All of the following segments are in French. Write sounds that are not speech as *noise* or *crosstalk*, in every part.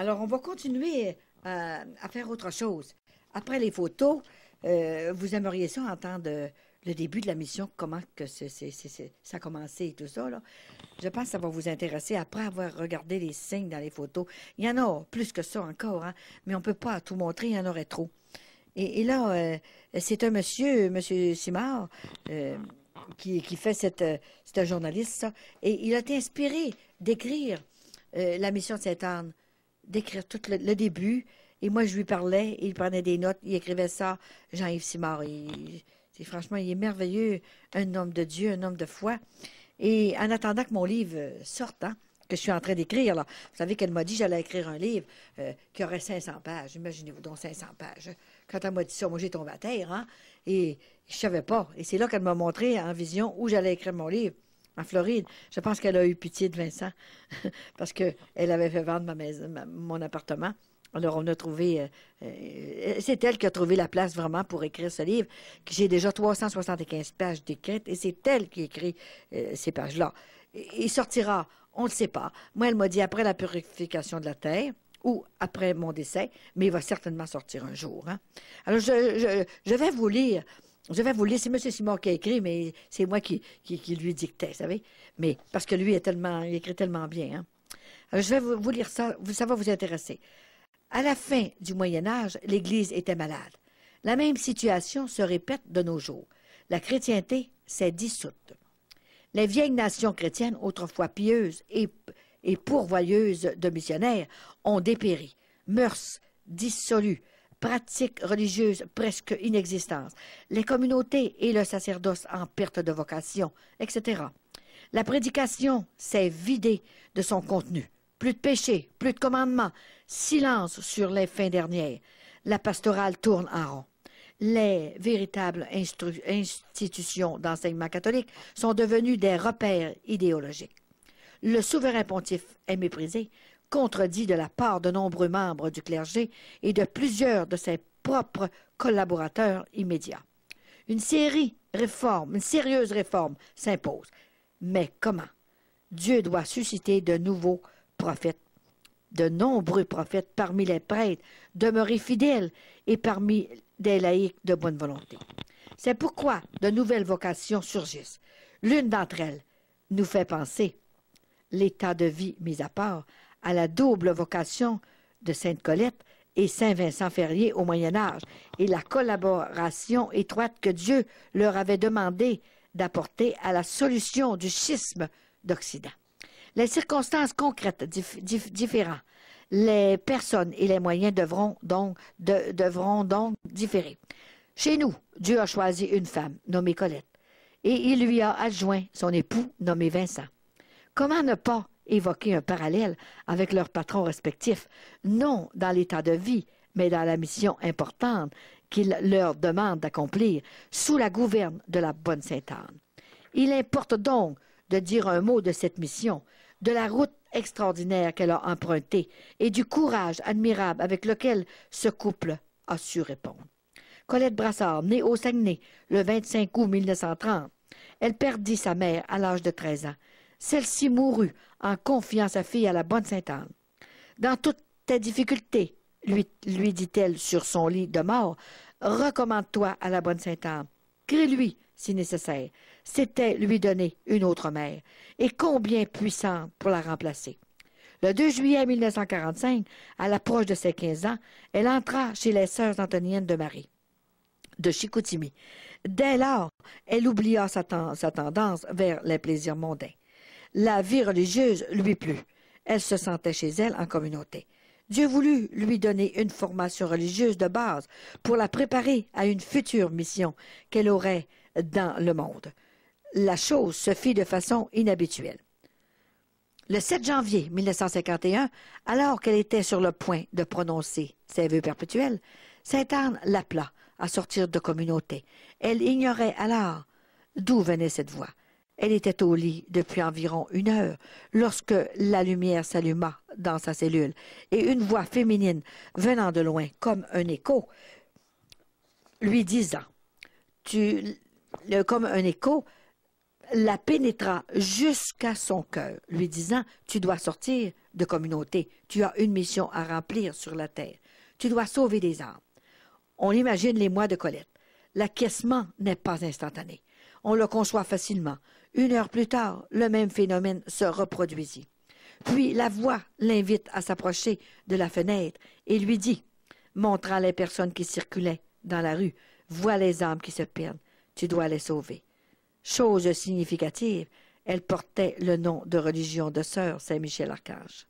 Alors, on va continuer euh, à, faire autre chose. Après les photos, euh, vous aimeriez ça entendre euh, le début de la mission, comment que ça a commencé et tout ça. Je pense que ça va vous intéresser après avoir regardé les signes dans les photos. Il y en a plus que ça encore, hein, mais on ne peut pas tout montrer, il y en aurait trop. Et, là, c'est un monsieur, monsieur Simard, qui, qui, fait cette... c'est un journaliste, ça, et il a été inspiré d'écrire la mission de Sainte-Anne d'écrire tout le, début. Et moi, je lui parlais, il prenait des notes, il écrivait ça. Jean-Yves Simard, c'est franchement, il est merveilleux, un homme de Dieu, un homme de foi. Et en attendant que mon livre sorte, hein, que je suis en train d'écrire. Là. Vous savez qu'elle m'a dit j'allais écrire un livre euh, qui aurait 500 pages. Imaginez-vous donc 500 pages. Quand elle m'a dit ça, moi, j'ai tombé à terre. Hein, et je savais pas. Et c'est là qu'elle m'a montré en vision où j'allais écrire mon livre en Floride. Je pense qu'elle a eu pitié de Vincent *laughs* parce qu'elle avait fait vendre mon appartement. Alors, on a trouvé. Euh, euh, c'est elle qui a trouvé la place vraiment pour écrire ce livre. J'ai déjà 375 pages d'écrites et c'est elle qui écrit euh, ces pages-là. Il sortira, on ne le sait pas. Moi, elle m'a dit après la purification de la terre ou après mon décès, mais il va certainement sortir un jour. Hein. Alors, je, vais vous lire je vais vous laisser M. Simon qui a écrit, mais c'est moi qui, lui dictais, vous savez. Mais parce que lui est tellement, il écrit tellement bien. Hein. je vais vous, lire ça, ça va vous intéresser. À la fin du Moyen Âge, l'Église était malade. La même situation se répète de nos jours. La chrétienté s'est dissoute. Les vieilles nations chrétiennes, autrefois pieuses et, et pourvoyeuses de missionnaires, ont dépéri, mœurs dissolues, pratiques religieuses presque inexistantes, les communautés et le sacerdoce en perte de vocation, etc. La prédication s'est vidée de son contenu. Plus de péché, plus de commandements, silence sur les fins dernières. La pastorale tourne en rond. Les véritables institutions d'enseignement catholique sont devenues des repères idéologiques. Le souverain pontife est méprisé, contredit de la part de nombreux membres du clergé et de plusieurs de ses propres collaborateurs immédiats. Une série réforme, une sérieuse réforme s'impose. Mais comment? Dieu doit susciter de nouveaux prophètes, de nombreux prophètes parmi les prêtres, demeurés fidèles et parmi des laïcs de bonne volonté. C'est pourquoi de nouvelles vocations surgissent. L'une d'entre elles nous fait penser, l'état de vie mis à part, à la double vocation de Sainte-Colette et Saint-Vincent Ferrier au Moyen Âge et la collaboration étroite que Dieu leur avait demandé d'apporter à la solution du schisme d'Occident. Les circonstances concrètes dif les personnes et les moyens devront donc différer. Chez nous, Dieu a choisi une femme nommée Colette et il lui a adjoint son époux nommé Vincent. Comment ne pas évoquer un parallèle avec leurs patrons respectifs, non dans l'état de vie, mais dans la mission importante qu'ils leur demandent d'accomplir sous la gouverne de la bonne Sainte-Anne. Il importe donc de dire un mot de cette mission, de la route extraordinaire qu'elle a empruntée et du courage admirable avec lequel ce couple a su répondre. Colette Brassard, née au Saguenay le 25 août 1930, elle perdit sa mère à l'âge de 13 ans. Celle-ci mourut en confiant sa fille à la bonne Sainte-Anne. Dans toutes tes difficultés, lui, dit-elle sur son lit de mort, recommande-toi à la bonne Sainte-Anne. crée lui si nécessaire. C'était lui donner une autre mère. Et combien puissante pour la remplacer. Le 2 juillet 1945, à l'approche de ses 15 ans, elle entra chez les sœurs antoniennes de Marie de Chicoutimi. Dès lors, elle oublia sa tendance vers les plaisirs mondains. La vie religieuse lui plut. Elle se sentait chez elle en communauté. Dieu voulut lui donner une formation religieuse de base pour la préparer à une future mission qu'elle aurait dans le monde. La chose se fit de façon inhabituelle. Le 7 janvier 1951, alors qu'elle était sur le point de prononcer ses vœux perpétuels, Sainte Anne l'appela à sortir de communauté. Elle ignorait alors d'où venait cette voix. Elle était au lit depuis environ une heure lorsque la lumière s'alluma dans sa cellule et une voix féminine venant de loin comme un écho lui disant tu comme un écho la pénétra jusqu'à son cœur, lui disant Tu dois sortir de communauté, tu as une mission à remplir sur la terre, tu dois sauver des âmes. On imagine les mois de Colette. L'acquiescement n'est pas instantané. On le conçoit facilement. Une heure plus tard, le même phénomène se reproduisit. Puis la voix l'invite à s'approcher de la fenêtre et lui dit, montrant les personnes qui circulaient dans la rue, vois les âmes qui se perdent, tu dois les sauver. Chose significative, elle portait le nom de religion de sœur Saint-Michel-Archange.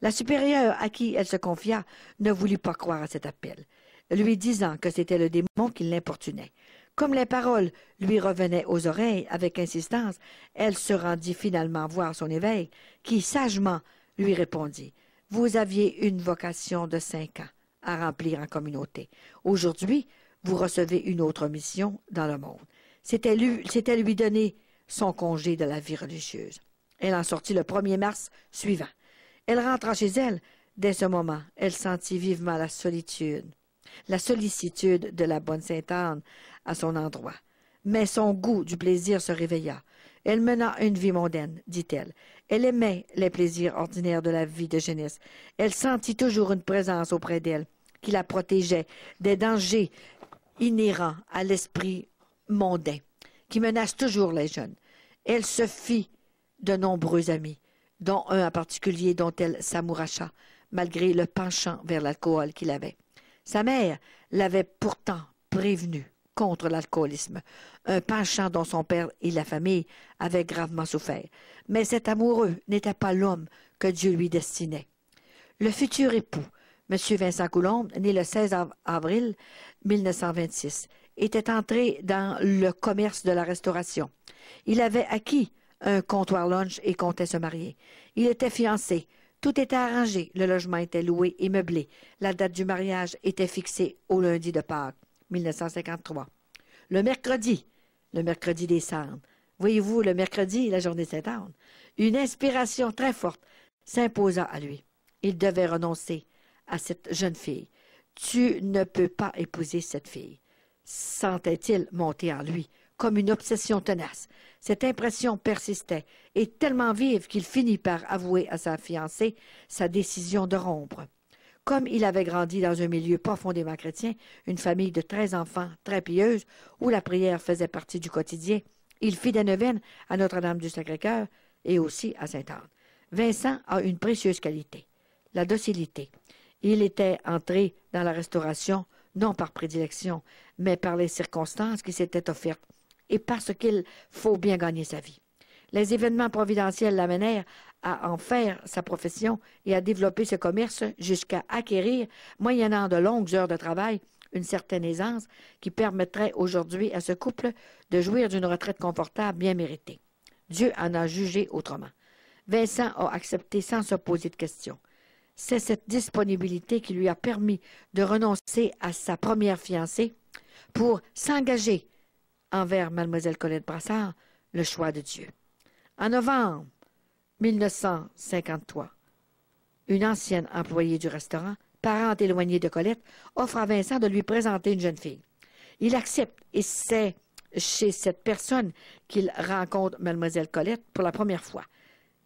La supérieure à qui elle se confia ne voulut pas croire à cet appel, lui disant que c'était le démon qui l'importunait. Comme les paroles lui revenaient aux oreilles avec insistance, elle se rendit finalement voir son éveil qui sagement lui répondit Vous aviez une vocation de cinq ans à remplir en communauté. Aujourd'hui, vous recevez une autre mission dans le monde. C'était lui donner son congé de la vie religieuse. Elle en sortit le 1er mars suivant. Elle rentra chez elle. Dès ce moment, elle sentit vivement la solitude la sollicitude de la bonne Sainte-Anne à son endroit. Mais son goût du plaisir se réveilla. Elle mena une vie mondaine, dit-elle. Elle aimait les plaisirs ordinaires de la vie de jeunesse. Elle sentit toujours une présence auprès d'elle qui la protégeait des dangers inhérents à l'esprit mondain qui menace toujours les jeunes. Elle se fit de nombreux amis, dont un en particulier dont elle s'amouracha, malgré le penchant vers l'alcool qu'il avait. Sa mère l'avait pourtant prévenu contre l'alcoolisme, un penchant dont son père et la famille avaient gravement souffert. Mais cet amoureux n'était pas l'homme que Dieu lui destinait. Le futur époux, M. Vincent Coulombe, né le 16 avril 1926, était entré dans le commerce de la restauration. Il avait acquis un comptoir lunch et comptait se marier. Il était fiancé, tout était arrangé. Le logement était loué et meublé. La date du mariage était fixée au lundi de Pâques, 1953. Le mercredi, le mercredi des Voyez-vous, le mercredi, la journée de Une inspiration très forte s'imposa à lui. Il devait renoncer à cette jeune fille. Tu ne peux pas épouser cette fille. Sentait-il monter en lui comme une obsession tenace. Cette impression persistait et tellement vive qu'il finit par avouer à sa fiancée sa décision de rompre. Comme il avait grandi dans un milieu profondément chrétien, une famille de treize enfants très pieuse, où la prière faisait partie du quotidien, il fit des neuvaines à Notre-Dame du Sacré-Cœur et aussi à Sainte-Anne. Vincent a une précieuse qualité, la docilité. Il était entré dans la restauration non par prédilection, mais par les circonstances qui s'étaient offertes et parce qu'il faut bien gagner sa vie. Les événements providentiels l'amenèrent à en faire sa profession et à développer ce commerce jusqu'à acquérir, moyennant de longues heures de travail, une certaine aisance qui permettrait aujourd'hui à ce couple de jouir d'une retraite confortable bien méritée. Dieu en a jugé autrement. Vincent a accepté sans se poser de questions. C'est cette disponibilité qui lui a permis de renoncer à sa première fiancée pour s'engager envers Mademoiselle Colette Brassard le choix de Dieu. En novembre 1953, une ancienne employée du restaurant, parente éloignée de Colette, offre à Vincent de lui présenter une jeune fille. Il accepte et c'est chez cette personne qu'il rencontre Mademoiselle Colette pour la première fois.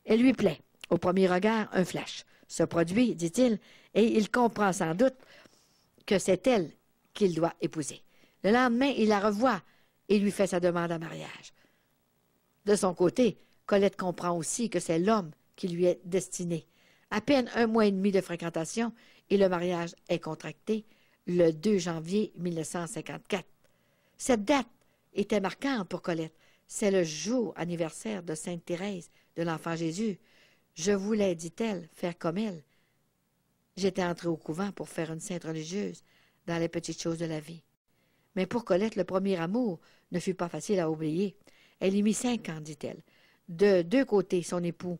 Elle lui plaît. Au premier regard, un flash. Se produit, dit-il, et il comprend sans doute que c'est elle qu'il doit épouser. Le lendemain, il la revoit et lui fait sa demande en mariage. De son côté, Colette comprend aussi que c'est l'homme qui lui est destiné. À peine un mois et demi de fréquentation et le mariage est contracté le 2 janvier 1954. Cette date était marquante pour Colette. C'est le jour anniversaire de Sainte Thérèse de l'Enfant Jésus. Je voulais, dit-elle, faire comme elle. J'étais entrée au couvent pour faire une sainte religieuse dans les petites choses de la vie. Mais pour Colette, le premier amour, ne fut pas facile à oublier. Elle y mit cinq ans, dit-elle. De deux côtés, son époux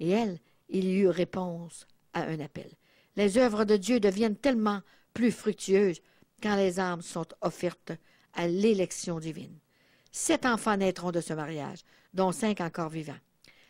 et elle, il y eut réponse à un appel. Les œuvres de Dieu deviennent tellement plus fructueuses quand les âmes sont offertes à l'élection divine. Sept enfants naîtront de ce mariage, dont cinq encore vivants.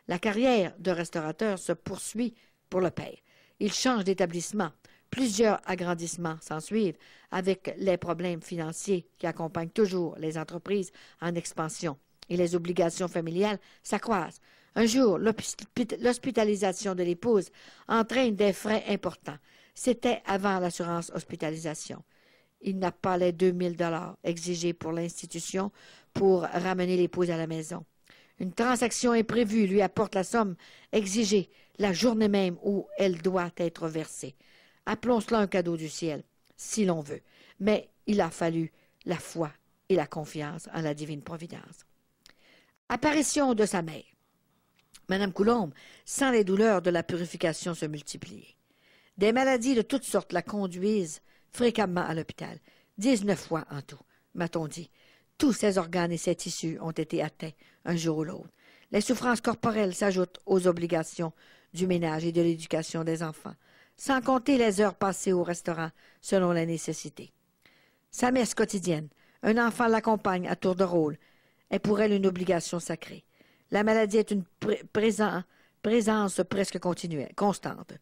La carrière de restaurateur se poursuit pour le père. Il change d'établissement, Plusieurs agrandissements s'en suivent avec les problèmes financiers qui accompagnent toujours les entreprises en expansion et les obligations familiales s'accroissent. Un jour, l'hospitalisation de l'épouse entraîne des frais importants. C'était avant l'assurance hospitalisation. Il n'a pas les 2000 dollars exigés pour l'institution pour ramener l'épouse à la maison. Une transaction imprévue lui apporte la somme exigée la journée même où elle doit être versée. Appelons cela un cadeau du ciel, si l'on veut. Mais il a fallu la foi et la confiance en la divine providence. Apparition de sa mère. Madame Coulombe sent les douleurs de la purification se multiplier. Des maladies de toutes sortes la conduisent fréquemment à l'hôpital, dix-neuf fois en tout, m'a-t-on dit. Tous ses organes et ses tissus ont été atteints un jour ou l'autre. Les souffrances corporelles s'ajoutent aux obligations du ménage et de l'éducation des enfants sans compter les heures passées au restaurant, selon la nécessité. Sa messe quotidienne, un enfant l'accompagne à tour de rôle, est pour elle une obligation sacrée. La maladie est une présence presque continue, constante.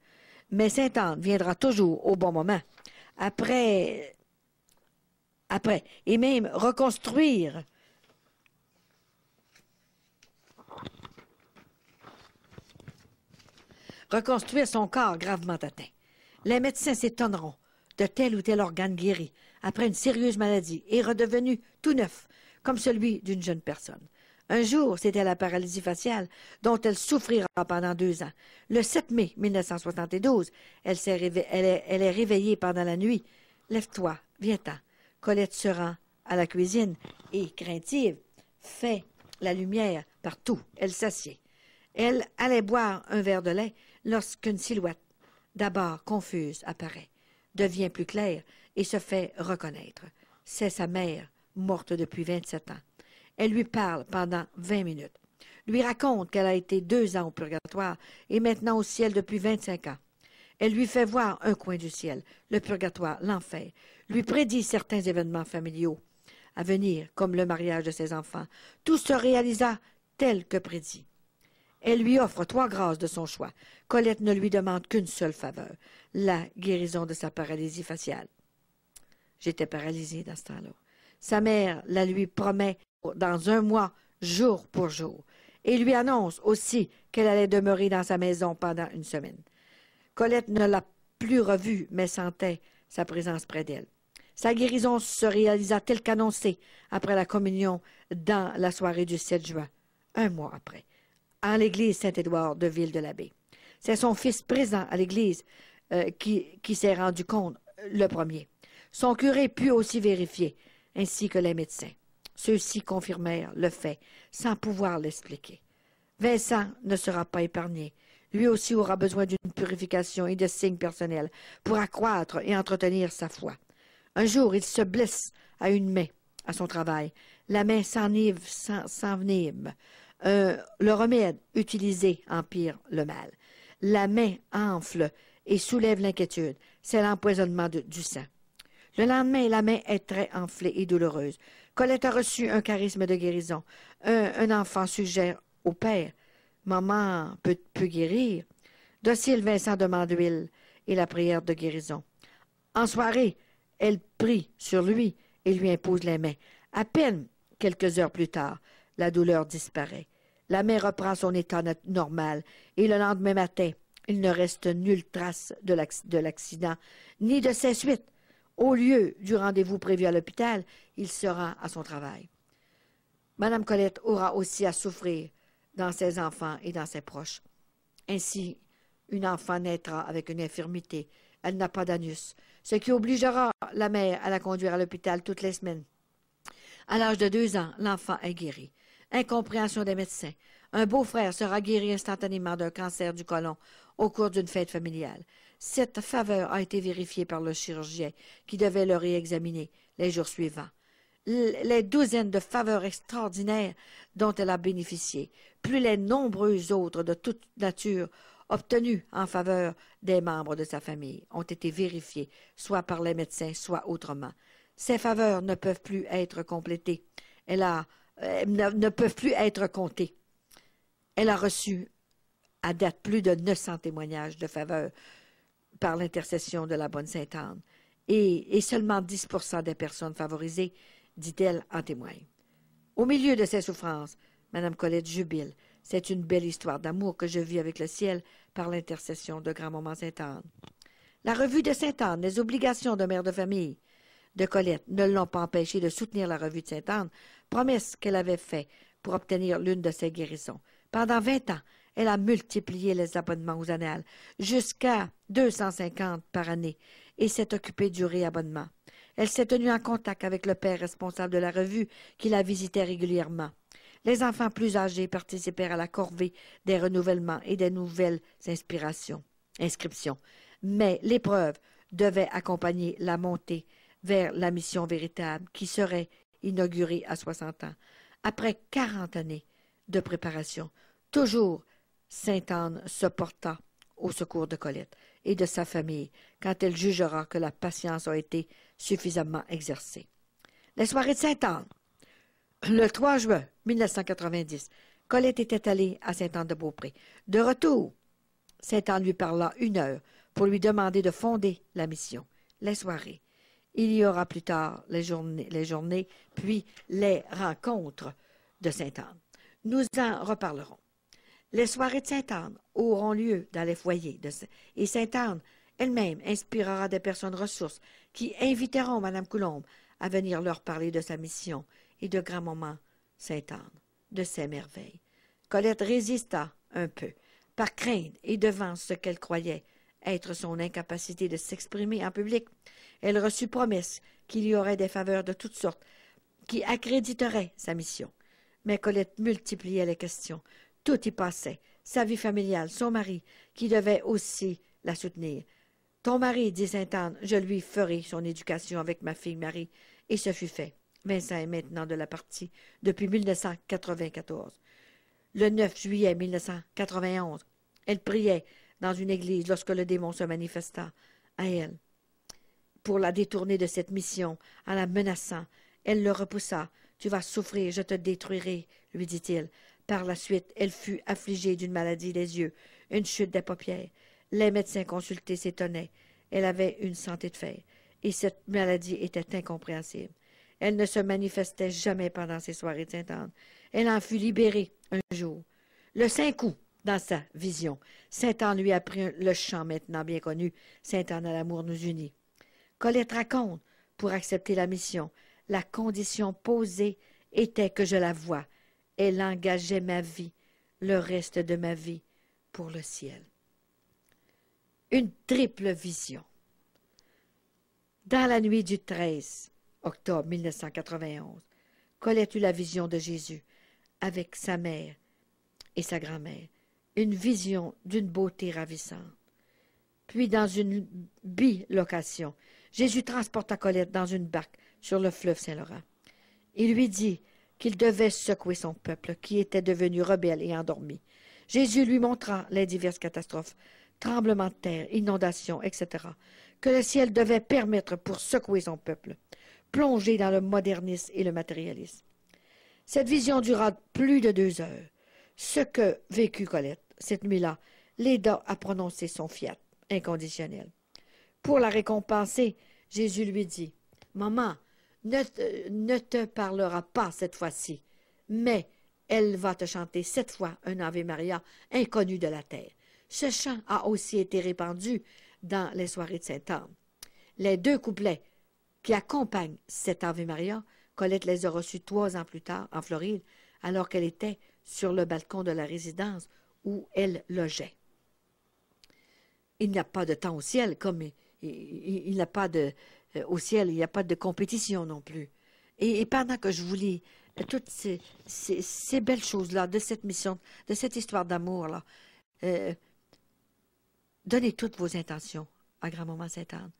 Mais saint anne viendra toujours au bon moment. Après, après, et même reconstruire reconstruire son corps gravement atteint. Les médecins s'étonneront de tel ou tel organe guéri après une sérieuse maladie et redevenu tout neuf, comme celui d'une jeune personne. Un jour, c'était la paralysie faciale dont elle souffrira pendant deux ans. Le 7 mai 1972, elle, est, réveillée, pendant la nuit. Lève-toi, viens-t'en. Colette se rend à la cuisine et, craintive, fait la lumière partout. Elle s'assied. Elle allait boire un verre de lait lorsqu'une silhouette, d'abord confuse, apparaît, devient plus claire et se fait reconnaître. C'est sa mère, morte depuis 27 ans. Elle lui parle pendant 20 minutes, lui raconte qu'elle a été deux ans au purgatoire et maintenant au ciel depuis 25 ans. Elle lui fait voir un coin du ciel, le purgatoire, l'enfer, lui prédit certains événements familiaux à venir, comme le mariage de ses enfants. Tout se réalisa tel que prédit. Elle lui offre trois grâces de son choix. Colette ne lui demande qu'une seule faveur, la guérison de sa paralysie faciale. J'étais paralysée dans ce temps-là. Sa mère la lui promet dans un mois, jour pour jour, et lui annonce aussi qu'elle allait demeurer dans sa maison pendant une semaine. Colette ne l'a plus revue, mais sentait sa présence près d'elle. Sa guérison se réalisa telle qu'annoncée après la communion dans la soirée du 7 juin, un mois après à l'église Saint-Édouard de Ville-de-l'Abbé. C'est son fils présent à l'église euh, qui, s'est rendu compte euh, le premier. Son curé put aussi vérifier, ainsi que les médecins. Ceux-ci confirmèrent le fait sans pouvoir l'expliquer. Vincent ne sera pas épargné. Lui aussi aura besoin d'une purification et de signes personnels pour accroître et entretenir sa foi. Un jour, il se blesse à une main à son travail. La main s'enivre, s'envenime. Euh, le remède utilisé empire le mal. La main enfle et soulève l'inquiétude. C'est l'empoisonnement du sang. Le lendemain, la main est très enflée et douloureuse. Colette a reçu un charisme de guérison. Un, enfant suggère au père Maman peut, guérir. Docile Vincent demande l'huile et la prière de guérison. En soirée, elle prie sur lui et lui impose les mains. À peine quelques heures plus tard, la douleur disparaît. La mère reprend son état normal et le lendemain matin, il ne reste nulle trace de l'accident ni de ses suites. Au lieu du rendez-vous prévu à l'hôpital, il se rend à son travail. Madame Colette aura aussi à souffrir dans ses enfants et dans ses proches. Ainsi, une enfant naîtra avec une infirmité. Elle n'a pas d'anus, ce qui obligera la mère à la conduire à l'hôpital toutes les semaines. À l'âge de deux ans, l'enfant est guéri. Incompréhension des médecins. Un beau-frère sera guéri instantanément d'un cancer du côlon au cours d'une fête familiale. Cette faveur a été vérifiée par le chirurgien qui devait le réexaminer les jours suivants. les douzaines de faveurs extraordinaires dont elle a bénéficié, plus les nombreuses autres de toute nature obtenues en faveur des membres de sa famille, ont été vérifiées, soit par les médecins, soit autrement. Ces faveurs ne peuvent plus être complétées. Elle a euh, ne, peuvent plus être comptées. Elle a reçu à date plus de 900 témoignages de faveur par l'intercession de la Bonne Sainte-Anne. Et, seulement 10 des personnes favorisées, dit-elle, en témoignent. Au milieu de ces souffrances, Mme Colette jubile. C'est une belle histoire d'amour que je vis avec le ciel par l'intercession de grand-maman Sainte-Anne. La revue de Sainte-Anne, les obligations de mère de famille de Colette ne l'ont pas empêchée de soutenir la revue de Sainte-Anne promesse qu'elle avait faite pour obtenir l'une de ses guérisons. Pendant vingt ans, elle a multiplié les abonnements aux annales jusqu'à 250 par année et s'est occupée du réabonnement. Elle s'est tenue en contact avec le père responsable de la revue qui la visitait régulièrement. Les enfants plus âgés participèrent à la corvée des renouvellements et des nouvelles inspirations, inscriptions. Mais l'épreuve devait accompagner la montée vers la mission véritable qui serait inaugurée à 60 ans, après 40 années de préparation. Toujours, Sainte-Anne se porta au secours de Colette et de sa famille quand elle jugera que la patience a été suffisamment exercée. La soirée de Sainte-Anne. Le 3 juin 1990, Colette était allée à Sainte-Anne-de-Beaupré. De retour, Sainte-Anne lui parla une heure pour lui demander de fonder la mission. La soirée. Il y aura plus tard les journées, puis les rencontres de Sainte-Anne. Nous en reparlerons. Les soirées de Sainte-Anne auront lieu dans les foyers de, et Sainte-Anne elle-même inspirera des personnes ressources qui inviteront Madame Coulombe à venir leur parler de sa mission et de grands moments Sainte-Anne, de ses merveilles. Colette résista un peu, par crainte et devant ce qu'elle croyait être son incapacité de s'exprimer en public. Elle reçut promesse qu'il y aurait des faveurs de toutes sortes qui accréditeraient sa mission. Mais Colette multipliait les questions. Tout y passait. Sa vie familiale, son mari, qui devait aussi la soutenir. Ton mari, dit Sainte-Anne, je lui ferai son éducation avec ma fille Marie. Et ce fut fait. Vincent est maintenant de la partie depuis 1994. Le 9 juillet 1991, elle priait dans une église lorsque le démon se manifesta à elle pour la détourner de cette mission en la menaçant. Elle le repoussa. Tu vas souffrir, je te détruirai, lui dit-il. Par la suite, elle fut affligée d'une maladie des yeux, une chute des paupières. Les médecins consultés s'étonnaient. Elle avait une santé de fer, et cette maladie était incompréhensible. Elle ne se manifestait jamais pendant ses soirées Sainte-Anne. Elle en fut libérée un jour. Le cinq août, dans sa vision, Saint-Anne lui apprit le chant maintenant bien connu. Saint-Anne à l'amour nous unit. Colette raconte, pour accepter la mission, la condition posée était que je la voie. Elle engageait ma vie, le reste de ma vie, pour le ciel. Une triple vision. Dans la nuit du 13 octobre 1991, Colette eut la vision de Jésus avec sa mère et sa grand-mère, une vision d'une beauté ravissante. Puis dans une bilocation, Jésus transporta Colette dans une barque sur le fleuve Saint-Laurent. Il lui dit qu'il devait secouer son peuple, qui était devenu rebelle et endormi. Jésus lui montra les diverses catastrophes, tremblements de terre, inondations, etc., que le ciel devait permettre pour secouer son peuple, plongé dans le modernisme et le matérialisme. Cette vision dura plus de deux heures. Ce que vécut Colette cette nuit-là l'aida à prononcer son fiat inconditionnel. Pour la récompenser, Jésus lui dit, Maman, ne te, ne te parlera pas cette fois-ci, mais elle va te chanter cette fois un Ave Maria inconnu de la terre. Ce chant a aussi été répandu dans les soirées de saint anne Les deux couplets qui accompagnent cet Ave Maria, Colette les a reçus trois ans plus tard en Floride, alors qu'elle était sur le balcon de la résidence où elle logeait. Il n'y a pas de temps au ciel, comme il n'a pas de, euh, au ciel, il n'y a pas de compétition non plus. Et, pendant que je vous lis euh, toutes ces, belles choses-là, de cette mission, de cette histoire d'amour-là, euh, donnez toutes vos intentions à Grand Moment Sainte-Anne.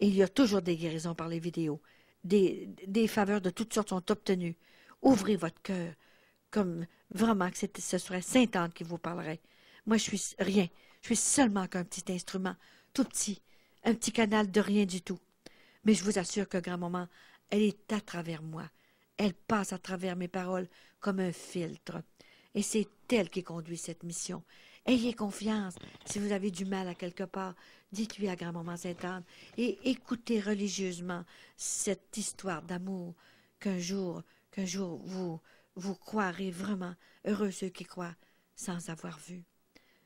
Il y a toujours des guérisons par les vidéos. Des, des faveurs de toutes sortes sont obtenues. Ouvrez votre cœur, comme vraiment que ce serait Sainte-Anne qui vous parlerait. Moi, je suis rien. Je suis seulement qu'un petit instrument, tout petit un petit canal de rien du tout. Mais je vous assure que grand-maman, elle est à travers moi. Elle passe à travers mes paroles comme un filtre. Et c'est elle qui conduit cette mission. Ayez confiance. Si vous avez du mal à quelque part, dites-lui à grand-maman Sainte-Anne et écoutez religieusement cette histoire d'amour qu'un jour, qu'un jour vous, vous croirez vraiment heureux ceux qui croient sans avoir vu.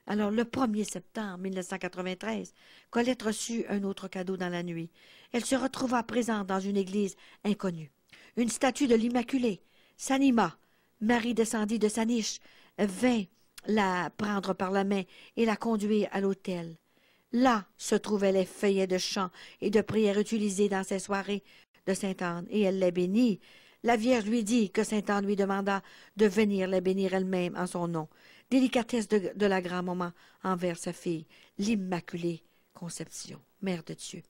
Alors, le 1er septembre 1993, Colette reçut un autre cadeau dans la nuit. Elle se retrouva présente dans une église inconnue. Une statue de l'Immaculée s'anima. Marie descendit de sa niche, vint la prendre par la main et la conduire à l'autel. Là se trouvaient les feuillets de chants et de prières utilisés dans ces soirées de Sainte-Anne, et elle les bénit. La Vierge lui dit que Sainte-Anne lui demanda de venir les bénir elle-même en son nom délicatesse de, la grand-maman envers sa fille, l'Immaculée Conception, Mère de Dieu.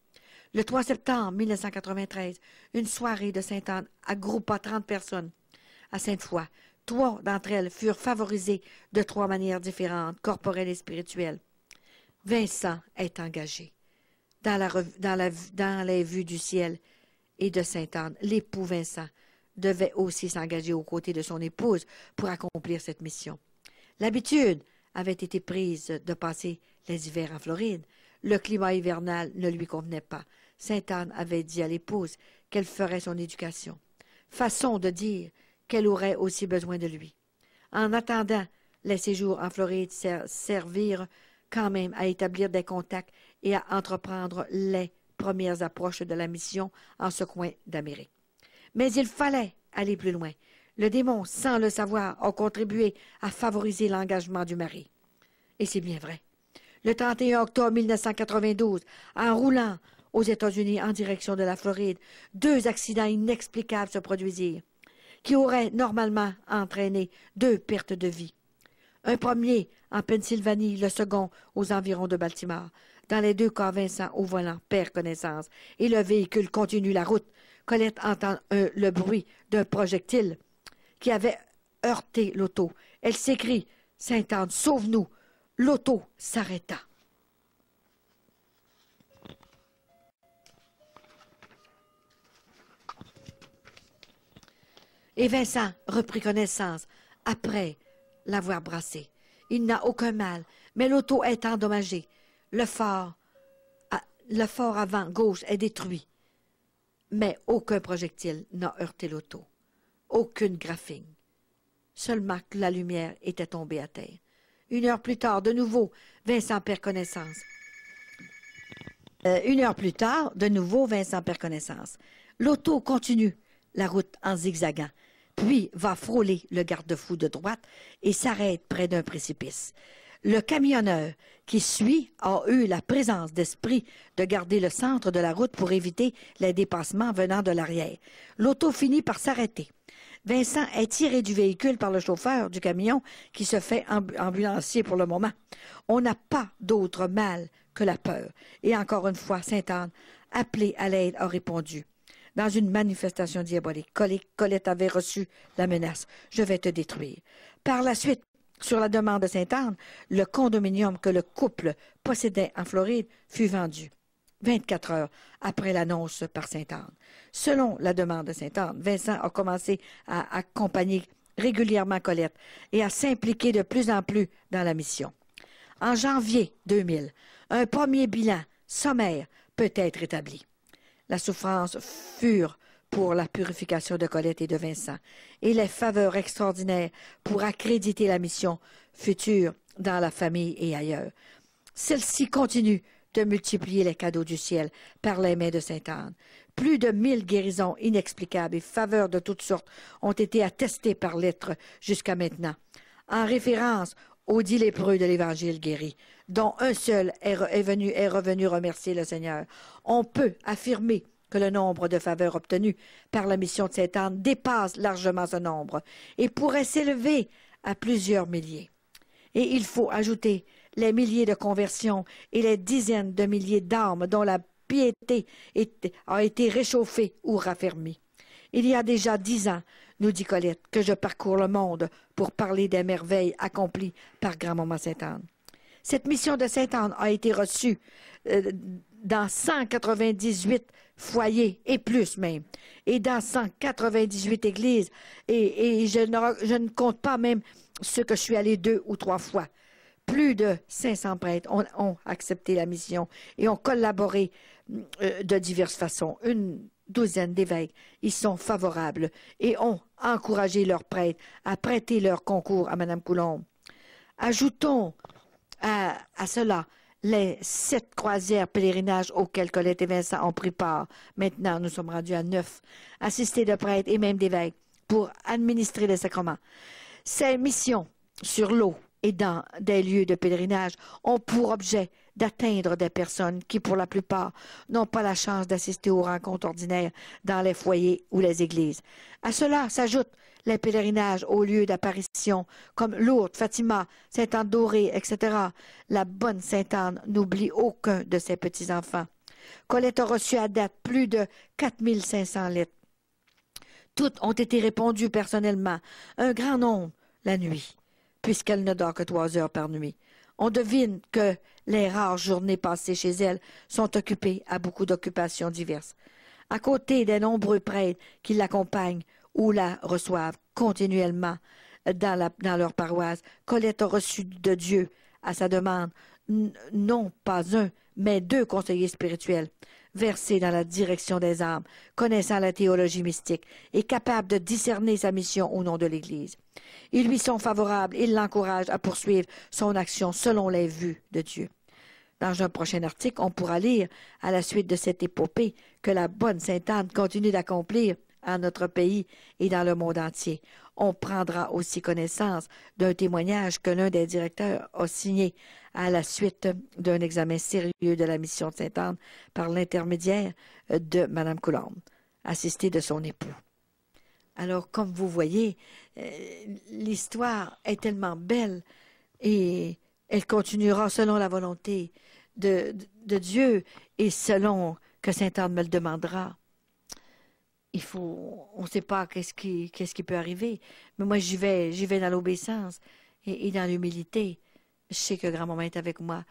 Le 3 septembre 1993, une soirée de Sainte-Anne agroupa 30 personnes à Sainte-Foy. Trois d'entre elles furent favorisées de trois manières différentes, corporelles et spirituelles. Vincent est engagé dans, la, dans les vues du ciel et de Sainte-Anne. L'époux Vincent devait aussi s'engager aux côtés de son épouse pour accomplir cette mission. L'habitude avait été prise de passer les hivers en Floride. Le climat hivernal ne lui convenait pas. Sainte-Anne avait dit à l'épouse qu'elle ferait son éducation. Façon de dire qu'elle aurait aussi besoin de lui. En attendant, les séjours en Floride servirent quand même à établir des contacts et à entreprendre les premières approches de la mission en ce coin d'Amérique. Mais il fallait aller plus loin le démon, sans le savoir, a contribué à favoriser l'engagement du mari. Et c'est bien vrai. Le 31 octobre 1992, en roulant aux États-Unis en direction de la Floride, deux accidents inexplicables se produisirent, qui auraient normalement entraîné deux pertes de vie. Un premier en Pennsylvanie, le second aux environs de Baltimore. Dans les deux cas, Vincent au volant perd connaissance et le véhicule continue la route. Colette entend euh, le bruit d'un projectile qui avait heurté l'auto. Elle s'écrie Sainte-Anne, sauve-nous L'auto s'arrêta. Et Vincent reprit connaissance après l'avoir brassé. Il n'a aucun mal, mais l'auto est endommagée. Le fort, le fort avant gauche est détruit, mais aucun projectile n'a heurté l'auto. Aucune graphine. Seulement que la lumière était tombée à terre. Une heure plus tard, de nouveau, Vincent perd connaissance. Euh, une heure plus tard, de nouveau, Vincent perd connaissance. L'auto continue la route en zigzagant, puis va frôler le garde-fou de droite et s'arrête près d'un précipice. Le camionneur qui suit a eu la présence d'esprit de garder le centre de la route pour éviter les dépassements venant de l'arrière. L'auto finit par s'arrêter. Vincent est tiré du véhicule par le chauffeur du camion qui se fait ambulancier pour le moment. On n'a pas d'autre mal que la peur. Et encore une fois, Sainte-Anne, appelée à l'aide, a répondu. Dans une manifestation diabolique, Colette avait reçu la menace. Je vais te détruire. Par la suite, sur la demande de Sainte-Anne, le condominium que le couple possédait en Floride fut vendu. 24 heures après l'annonce par Sainte-Anne. Selon la demande de Sainte-Anne, Vincent a commencé à accompagner régulièrement Colette et à s'impliquer de plus en plus dans la mission. En janvier 2000, un premier bilan sommaire peut être établi. La souffrance fure pour la purification de Colette et de Vincent et les faveurs extraordinaires pour accréditer la mission future dans la famille et ailleurs. Celle-ci continue de multiplier les cadeaux du ciel par les mains de Sainte Anne. Plus de mille guérisons inexplicables et faveurs de toutes sortes ont été attestées par lettre jusqu'à maintenant, en référence aux dix lépreux de l'Évangile guéri, dont un seul est, venu, est revenu remercier le Seigneur. On peut affirmer que le nombre de faveurs obtenues par la mission de sainte Anne dépasse largement ce nombre et pourrait s'élever à plusieurs milliers. Et il faut ajouter les milliers de conversions et les dizaines de milliers d'armes dont la piété a été réchauffée ou raffermie. Il y a déjà dix ans, nous dit Colette, que je parcours le monde pour parler des merveilles accomplies par Grand-Maman Sainte-Anne. Cette mission de Sainte-Anne a été reçue euh, dans 198 foyers et plus même, et dans 198 églises, et, je, ne, je ne compte pas même ce que je suis allé deux ou trois fois plus de 500 prêtres ont, accepté la mission et ont collaboré mm, euh, de diverses façons. Une douzaine d'évêques y sont favorables et ont encouragé leurs prêtres à prêter leur concours à Mme Coulombe. Ajoutons à, à cela les sept croisières pèlerinages auxquelles Colette et Vincent ont pris part. Maintenant, nous sommes rendus à neuf, assistés de prêtres et même d'évêques pour administrer les sacrements. Ces missions sur l'eau et dans des lieux de pèlerinage ont pour objet d'atteindre des personnes qui, pour la plupart, n'ont pas la chance d'assister aux rencontres ordinaires dans les foyers ou les églises. À cela s'ajoutent les pèlerinages aux lieux d'apparition comme Lourdes, Fatima, Sainte-Anne etc. La bonne Sainte-Anne n'oublie aucun de ses petits-enfants. Colette a reçu à date plus de 4500 lettres. Toutes ont été répondues personnellement, un grand nombre la nuit puisqu'elle ne dort que trois heures par nuit. On devine que les rares journées passées chez elle sont occupées à beaucoup d'occupations diverses. À côté des nombreux prêtres qui l'accompagnent ou la reçoivent continuellement dans, dans leur paroisse, Colette a reçu de Dieu, à sa demande, non pas un, mais deux conseillers spirituels versé dans la direction des âmes, connaissant la théologie mystique et capable de discerner sa mission au nom de l'Église. Ils lui sont favorables et l'encouragent à poursuivre son action selon les vues de Dieu. Dans un prochain article, on pourra lire, à la suite de cette épopée, que la bonne Sainte Anne continue d'accomplir en notre pays et dans le monde entier. On prendra aussi connaissance d'un témoignage que l'un des directeurs a signé à la suite d'un examen sérieux de la mission de Sainte-Anne par l'intermédiaire de Mme Coulombe, assistée de son époux. Alors, comme vous voyez, euh, l'histoire est tellement belle et elle continuera selon la volonté de, Dieu et selon que Sainte-Anne me le demandera. Il faut, on ne sait pas qu'est-ce qui, peut arriver, mais moi j'y vais, j'y vais dans l'obéissance et dans l'humilité. Je sais que grand-maman est avec moi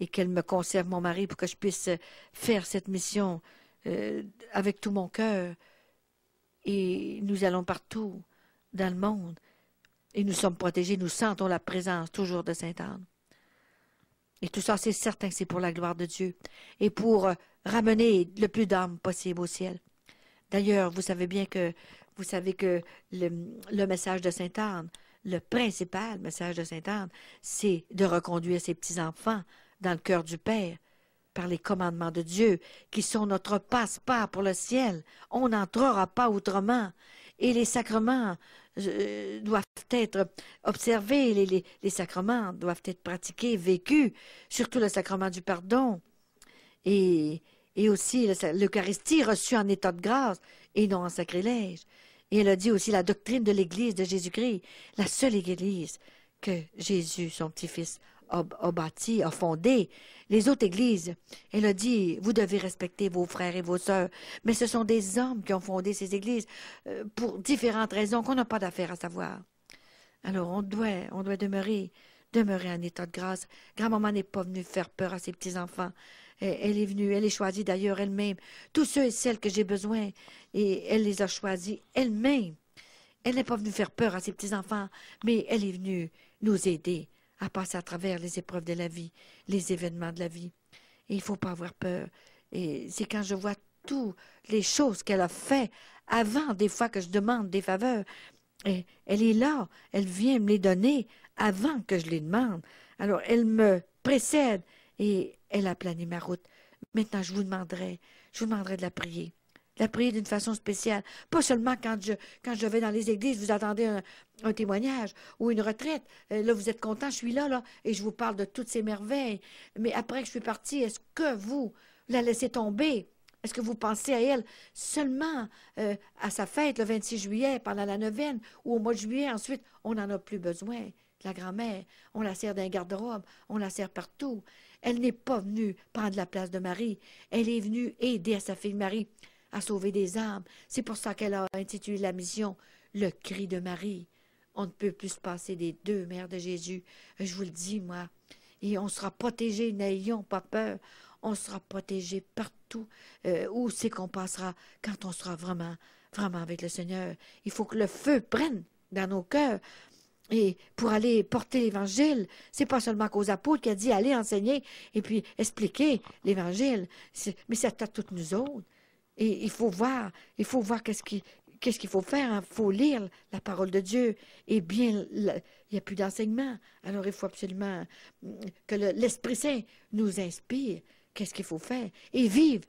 et qu'elle me conserve mon mari pour que je puisse euh, faire cette mission euh, avec tout mon cœur. Et nous allons partout dans le monde et nous sommes protégés, nous sentons la présence toujours de Sainte-Anne. Et tout ça, c'est certain que c'est pour la gloire de Dieu et pour euh, ramener le plus d'âmes possible au ciel. D'ailleurs, vous savez bien que vous savez que le message de Sainte-Anne, le principal message de Sainte Anne, c'est de reconduire ses petits-enfants dans le cœur du Père par les commandements de Dieu, qui sont notre passe pour le ciel. On n'entrera pas autrement. Et les sacrements euh, doivent être observés, les, sacrements doivent être pratiqués, vécus, surtout le sacrement du pardon. et aussi l'Eucharistie reçue en état de grâce et non en sacrilège. Et elle a dit aussi la doctrine de l'Église de Jésus-Christ, la seule Église que Jésus, son petit-fils, a, bâtie, a fondée. Les autres Églises, elle a dit, vous devez respecter vos frères et vos sœurs, mais ce sont des hommes qui ont fondé ces Églises euh, pour différentes raisons qu'on n'a pas d'affaire à savoir. Alors on doit, on doit demeurer demeurer en état de grâce. Grand-maman n'est pas venue faire peur à ses petits-enfants. Elle est venue, elle est choisie d'ailleurs elle-même. Tous ceux et celles que j'ai besoin, et elle les a choisis elle-même. Elle n'est pas venue faire peur à ses petits-enfants, mais elle est venue nous aider à passer à travers les épreuves de la vie, les événements de la vie. il ne faut pas avoir peur. Et c'est quand je vois toutes les choses qu'elle a faites avant, des fois que je demande des faveurs, et elle est là, elle vient me les donner avant que je les demande. Alors elle me précède, et elle a plané ma route. Maintenant, je vous demanderai, je vous demanderai de la prier. la prier d'une façon spéciale. Pas seulement quand je, quand je vais dans les églises, vous attendez un, témoignage ou une retraite. Euh, là, vous êtes content, je suis là, là, et je vous parle de toutes ces merveilles. Mais après que je suis partie, est-ce que vous la laissez tomber? Est-ce que vous pensez à elle seulement euh, à sa fête le 26 juillet, pendant la neuvaine, ou au mois de juillet, ensuite, on n'en a plus besoin. La grand-mère, on la sert d'un garde-robe, on la sert partout. Elle n'est pas venue prendre la place de Marie. Elle est venue aider sa fille Marie à sauver des âmes. C'est pour ça qu'elle a intitulé la mission Le cri de Marie. On ne peut plus se passer des deux mères de Jésus. Je vous le dis, moi. Et on sera protégés, n'ayons pas peur. On sera protégés partout euh, où c'est qu'on passera quand on sera vraiment, vraiment avec le Seigneur. Il faut que le feu prenne dans nos cœurs et pour aller porter l'Évangile, c'est pas seulement qu'aux apôtres qui a dit allez enseigner et puis expliquer l'Évangile, mais c'est à toutes nous autres. Et il faut voir, il faut voir qu'est-ce qu'il faut faire? Il hein. faut lire la parole de Dieu. Et bien, il n'y a plus d'enseignement. Alors, il faut absolument mm, que l'Esprit Saint nous inspire. Qu'est-ce qu'il faut faire? Et vive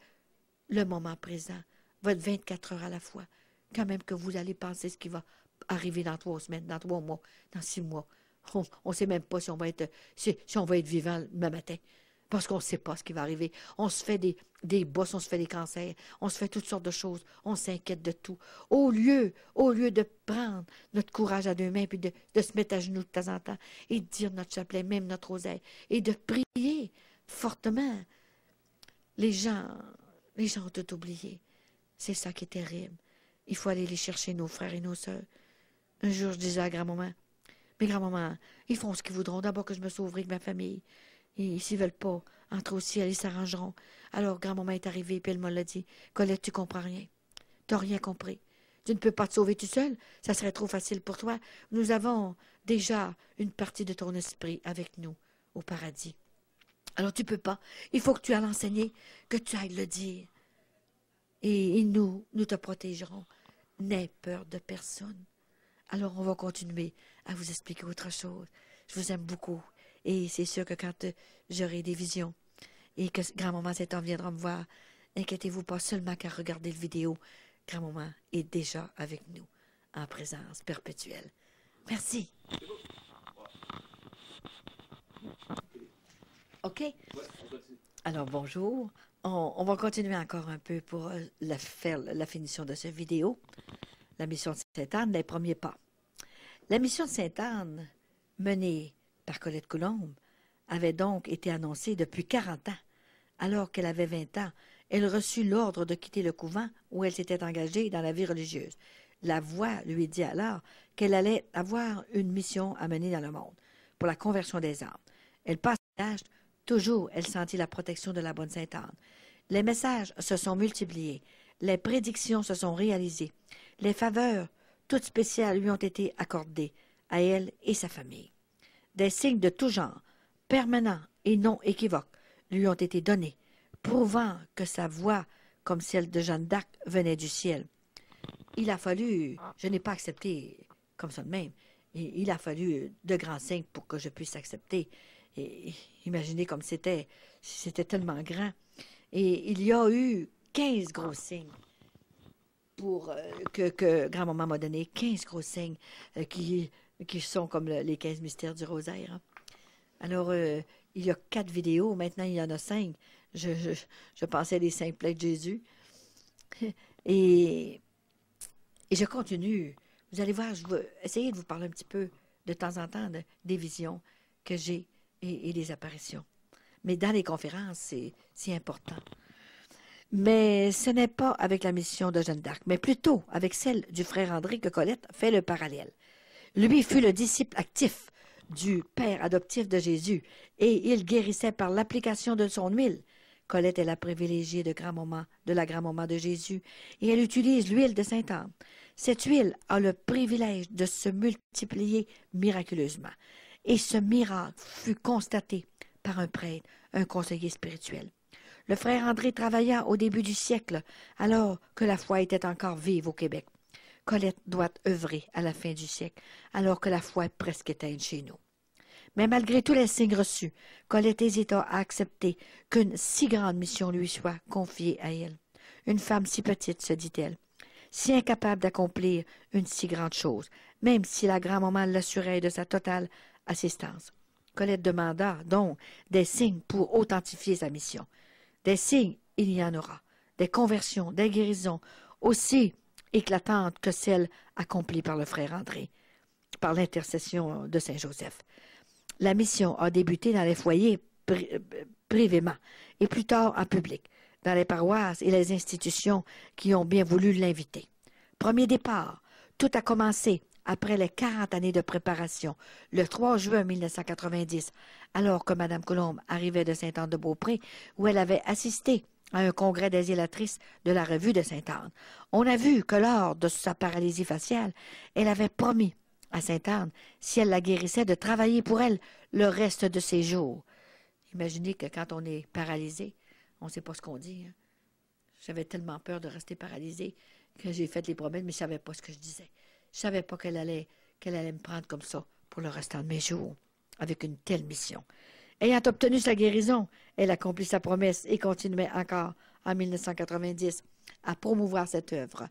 le moment présent, votre 24 heures à la fois. Quand même que vous allez penser ce qui va arriver dans trois semaines, dans trois mois, dans six mois. On ne sait même pas si on va être, si, on va être vivant le matin. Parce qu'on ne sait pas ce qui va arriver. On se fait des, des bosses, on se fait des cancers, on se fait toutes sortes de choses, on s'inquiète de tout. Au lieu, au lieu de prendre notre courage à deux mains, puis de, se mettre à genoux de temps en temps, et de dire notre chapelet, même notre rosaire, et de prier fortement. Les gens, les gens ont tout oublié. C'est ça qui est terrible. Il faut aller les chercher, nos frères et nos sœurs. Un jour, je disais à grand-maman, mais grand-maman, ils font ce qu'ils voudront, d'abord que je me sauverai de ma famille. Et s'ils veulent pas, entre au ciel, ils s'arrangeront. Alors, grand-maman est arrivée, puis elle me l'a dit, Colette, tu comprends rien. n'as rien compris. Tu ne peux pas te sauver tout seul, ça serait trop facile pour toi. Nous avons déjà une partie de ton esprit avec nous au paradis. Alors tu peux pas. Il faut que tu ailles l'enseigner, que tu ailles le dire. Et, et nous, nous te protégerons. N'aie peur de personne. Alors on va continuer à vous expliquer autre chose. Je vous aime beaucoup. Et c'est sûr que quand euh, j'aurai des visions et que grand-maman cet homme viendra me voir, inquiétez-vous pas seulement qu'à regarder le vidéo. Grand-maman est déjà avec nous, en présence perpétuelle. Merci. OK? Alors bonjour. On, va continuer encore un peu pour euh, faire, la finition de cette vidéo la mission de Sainte-Anne, les premiers pas. La mission de Sainte-Anne, menée par Colette Coulombe, avait donc été annoncée depuis 40 ans. Alors qu'elle avait 20 ans, elle reçut l'ordre de quitter le couvent où elle s'était engagée dans la vie religieuse. La voix lui dit alors qu'elle allait avoir une mission à mener dans le monde pour la conversion des âmes. Elle passe l'âge, toujours elle sentit la protection de la bonne Sainte-Anne. Les messages se sont multipliés, les prédictions se sont réalisées les faveurs, toutes spéciales, lui ont été accordées, à elle et sa famille. Des signes de tout genre, permanents et non équivoques, lui ont été donnés, prouvant que sa voix, comme celle de Jeanne d'Arc, venait du ciel. Il a fallu, je n'ai pas accepté comme ça de même, il a fallu de grands signes pour que je puisse accepter. Et imaginez comme c'était, c'était tellement grand. Et il y a eu 15 gros signes pour euh, que, grand-maman m'a donné 15 gros signes euh, qui, qui sont comme les 15 mystères du rosaire. Hein. Alors, euh, il y a quatre vidéos, maintenant il y en a cinq. Je, je, je pensais les cinq plaies de Jésus. *laughs* Et, et je continue. Vous allez voir, je vais essayer de vous parler un petit peu de temps en temps des visions que j'ai et, et, des apparitions. Mais dans les conférences, c'est important. Mais ce n'est pas avec la mission de Jeanne d'Arc, mais plutôt avec celle du frère André que Colette fait le parallèle. Lui fut le disciple actif du père adoptif de Jésus, et il guérissait par l'application de son huile. Colette est la privilégiée de, grand de la grand-maman de Jésus, et elle utilise l'huile de Saint-Anne. Cette huile a le privilège de se multiplier miraculeusement. Et ce miracle fut constaté par un prêtre, un conseiller spirituel. Le frère André travailla au début du siècle, alors que la foi était encore vive au Québec. Colette doit œuvrer à la fin du siècle, alors que la foi est presque éteinte chez nous. Mais malgré tous les signes reçus, Colette hésita à accepter qu'une si grande mission lui soit confiée à elle. Une femme si petite, se dit-elle, si incapable d'accomplir une si grande chose, même si la grand-maman l'assurait de sa totale assistance. Colette demanda donc des signes pour authentifier sa mission. Des signes, il y en aura. Des conversions, des guérisons, aussi éclatantes que celles accomplies par le frère André, par l'intercession de Saint Joseph. La mission a débuté dans les foyers privément et plus tard en public, dans les paroisses et les institutions qui ont bien voulu l'inviter. Premier départ, tout a commencé après les 40 années de préparation, le 3 juin 1990, alors que Mme Colombe arrivait de Sainte-Anne-de-Beaupré, où elle avait assisté à un congrès des élatrices de la revue de Sainte-Anne. On a vu que lors de sa paralysie faciale, elle avait promis à Sainte-Anne, si elle la guérissait, de travailler pour elle le reste de ses jours. Imaginez que quand on est paralysé, on ne sait pas ce qu'on dit. Hein. J'avais tellement peur de rester paralysée que j'ai fait les promesses, mais je ne savais pas ce que je disais. Je savais pas qu'elle allait, qu'elle allait me prendre comme ça pour le restant de mes jours, avec une telle mission. Ayant obtenu sa guérison, elle accomplit sa promesse et continuait encore en 1990 à promouvoir cette œuvre.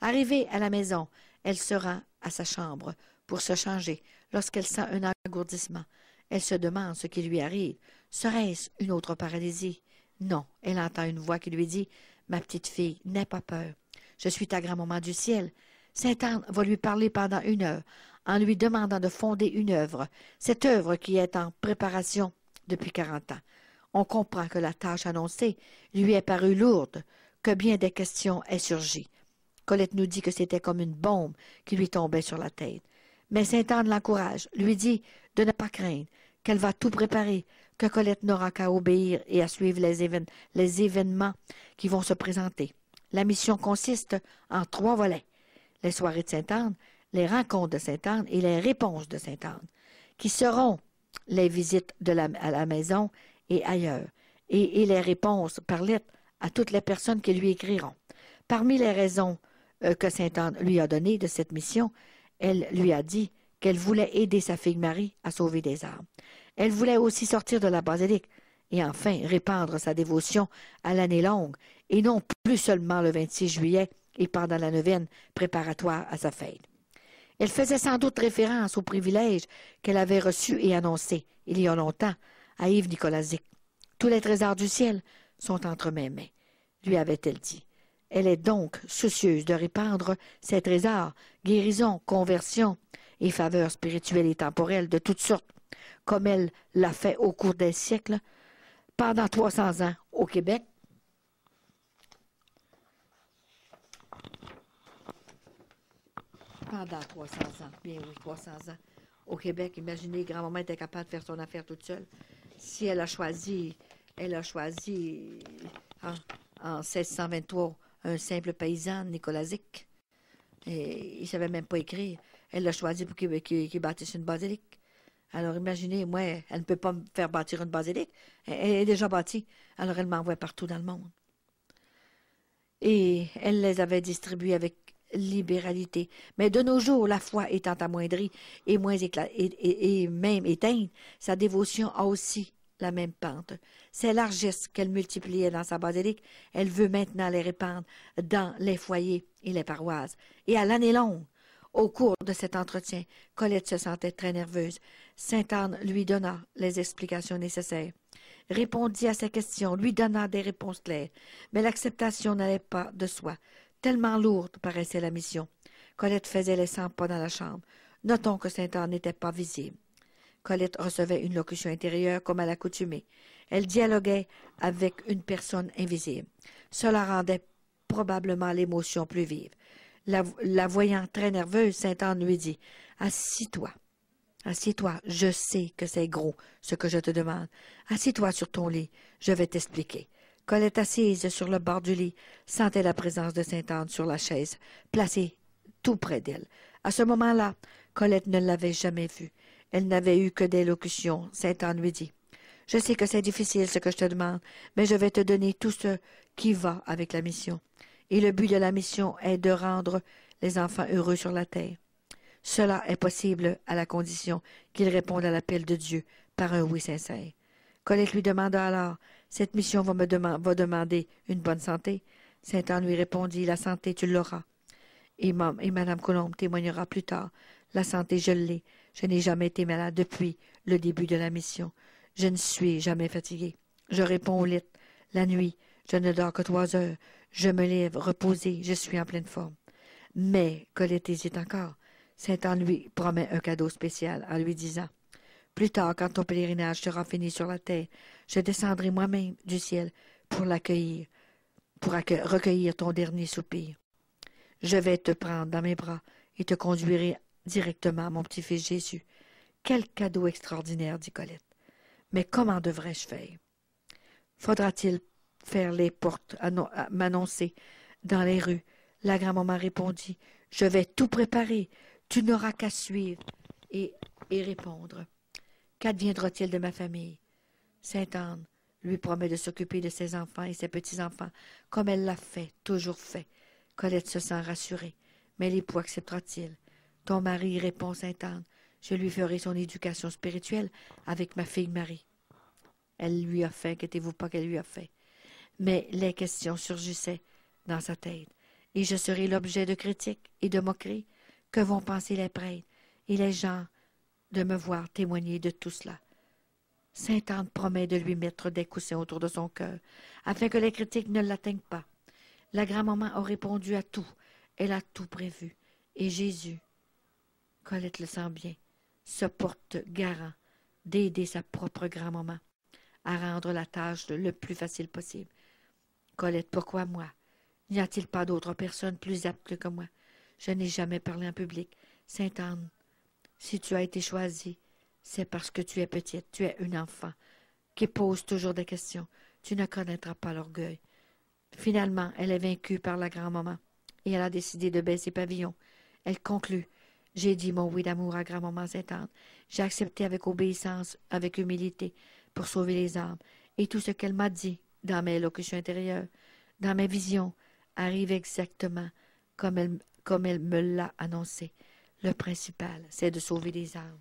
Arrivée à la maison, elle se rend à sa chambre pour se changer lorsqu'elle sent un engourdissement. Elle se demande ce qui lui arrive. Serait-ce une autre paralysie? Non, elle entend une voix qui lui dit Ma petite fille, n'aie pas peur. Je suis ta grand-maman du ciel. Sainte-Anne va lui parler pendant une heure, en lui demandant de fonder une œuvre, cette œuvre qui est en préparation depuis quarante ans. On comprend que la tâche annoncée lui est parue lourde, que bien des questions aient surgi. Colette nous dit que c'était comme une bombe qui lui tombait sur la tête. Mais Sainte-Anne l'encourage, lui dit de ne pas craindre, qu'elle va tout préparer, que Colette n'aura qu'à obéir et à suivre les événements qui vont se présenter. La mission consiste en trois volets les soirées de Sainte-Anne, les rencontres de Sainte-Anne et les réponses de Sainte-Anne, qui seront les visites à la maison et ailleurs, et, les réponses par lettre à toutes les personnes qui lui écriront. Parmi les raisons euh, que Sainte-Anne lui a données de cette mission, elle lui a dit qu'elle voulait aider sa fille Marie à sauver des âmes. Elle voulait aussi sortir de la basilique et enfin répandre sa dévotion à l'année longue et non plus seulement le 26 juillet et pendant la neuvaine préparatoire à sa fête. Elle faisait sans doute référence aux privilèges qu'elle avait reçus et annoncés, il y a longtemps, à Yves Nicolasic. Tous les trésors du ciel sont entre mes mains, lui avait-elle dit. Elle est donc soucieuse de répandre ses trésors, guérison, conversions et faveurs spirituelles et temporelles de toutes sortes, comme elle l'a fait au cours des siècles, pendant 300 ans au Québec, pendant 300 ans. Bien oui, 300 ans. Au Québec, imaginez, grand-maman était capable de faire son affaire toute seule. Si elle a choisi, elle a choisi hein, en, 1623 un simple paysan, Nicolas Et il savait même pas écrire. Elle l'a choisi pour qu'il bâtisse une basilique. Alors imaginez, moi, elle ne peut pas me faire bâtir une basilique. Elle, est déjà bâtie. Alors elle m'envoie partout dans le monde. Et elle les avait distribués avec libéralité. Mais de nos jours, la foi étant amoindrie et moins et, même éteinte, sa dévotion a aussi la même pente. Ces largesses qu'elle multipliait dans sa basilique, elle veut maintenant les répandre dans les foyers et les paroisses. Et à l'année longue, au cours de cet entretien, Colette se sentait très nerveuse. Sainte-Anne lui donna les explications nécessaires, répondit à ses questions, lui donna des réponses claires, mais l'acceptation n'allait pas de soi. Tellement lourde paraissait la mission. Colette faisait les cent pas dans la chambre. Notons que Saint-Anne n'était pas visible. Colette recevait une locution intérieure comme à l'accoutumée. Elle dialoguait avec une personne invisible. Cela rendait probablement l'émotion plus vive. La, voyant très nerveuse, Sainte-Anne lui dit Assis-toi. Assieds-toi. toi Je sais que c'est gros, ce que je te demande. assieds toi sur ton lit. Je vais t'expliquer. Colette assise sur le bord du lit sentait la présence de Sainte-Anne sur la chaise, placée tout près d'elle. À ce moment-là, Colette ne l'avait jamais vue. Elle n'avait eu que des locutions. Sainte-Anne lui dit Je sais que c'est difficile ce que je te demande, mais je vais te donner tout ce qui va avec la mission. Et le but de la mission est de rendre les enfants heureux sur la terre. Cela est possible à la condition qu'ils répondent à l'appel de Dieu par un oui sincère. Colette lui demanda alors cette mission va me va demander une bonne santé. Saint-Anne lui répondit, la santé, tu l'auras. Et, Mme et Madame Colombe témoignera plus tard, la santé, je l'ai. Je n'ai jamais été malade depuis le début de la mission. Je ne suis jamais fatigué. » Je réponds au lit. La nuit, je ne dors que trois heures. Je me lève, reposé, je suis en pleine forme. Mais Colette hésite encore. Saint-Anne lui promet un cadeau spécial en lui disant Plus tard, quand ton pèlerinage sera fini sur la terre, je descendrai moi-même du ciel pour l'accueillir, pour recueillir ton dernier soupir. Je vais te prendre dans mes bras et te conduirai directement à mon petit-fils Jésus. Quel cadeau extraordinaire, dit Colette. Mais comment devrais-je faire? Faudra-t-il faire les portes, m'annoncer dans les rues? La grand-maman répondit, je vais tout préparer. Tu n'auras qu'à suivre et, et répondre. Qu'adviendra-t-il de ma famille? Sainte Anne lui promet de s'occuper de ses enfants et ses petits-enfants, comme elle l'a fait, toujours fait. Colette se sent rassurée. Mais l'époux acceptera-t-il Ton mari répond Sainte Anne. Je lui ferai son éducation spirituelle avec ma fille Marie. Elle lui a fait, inquiétez-vous pas qu'elle lui a fait. Mais les questions surgissaient dans sa tête. Et je serai l'objet de critiques et de moqueries. Que vont penser les prêtres et les gens de me voir témoigner de tout cela? Sainte-Anne promet de lui mettre des coussins autour de son cœur, afin que les critiques ne l'atteignent pas. La grand-maman a répondu à tout. Elle a tout prévu. Et Jésus, Colette le sent bien, se porte garant d'aider sa propre grand-maman à rendre la tâche le plus facile possible. Colette, pourquoi moi? N'y a-t-il pas d'autre personne plus apte que moi? Je n'ai jamais parlé en public. Sainte Anne, si tu as été choisie, c'est parce que tu es petite, tu es une enfant qui pose toujours des questions. Tu ne connaîtras pas l'orgueil. Finalement, elle est vaincue par la grand-maman et elle a décidé de baisser pavillon. Elle conclut. J'ai dit mon oui d'amour à grand-maman saint anne J'ai accepté avec obéissance, avec humilité, pour sauver les âmes. Et tout ce qu'elle m'a dit, dans mes locutions intérieures, dans mes visions, arrive exactement comme elle, comme elle me l'a annoncé. Le principal, c'est de sauver les âmes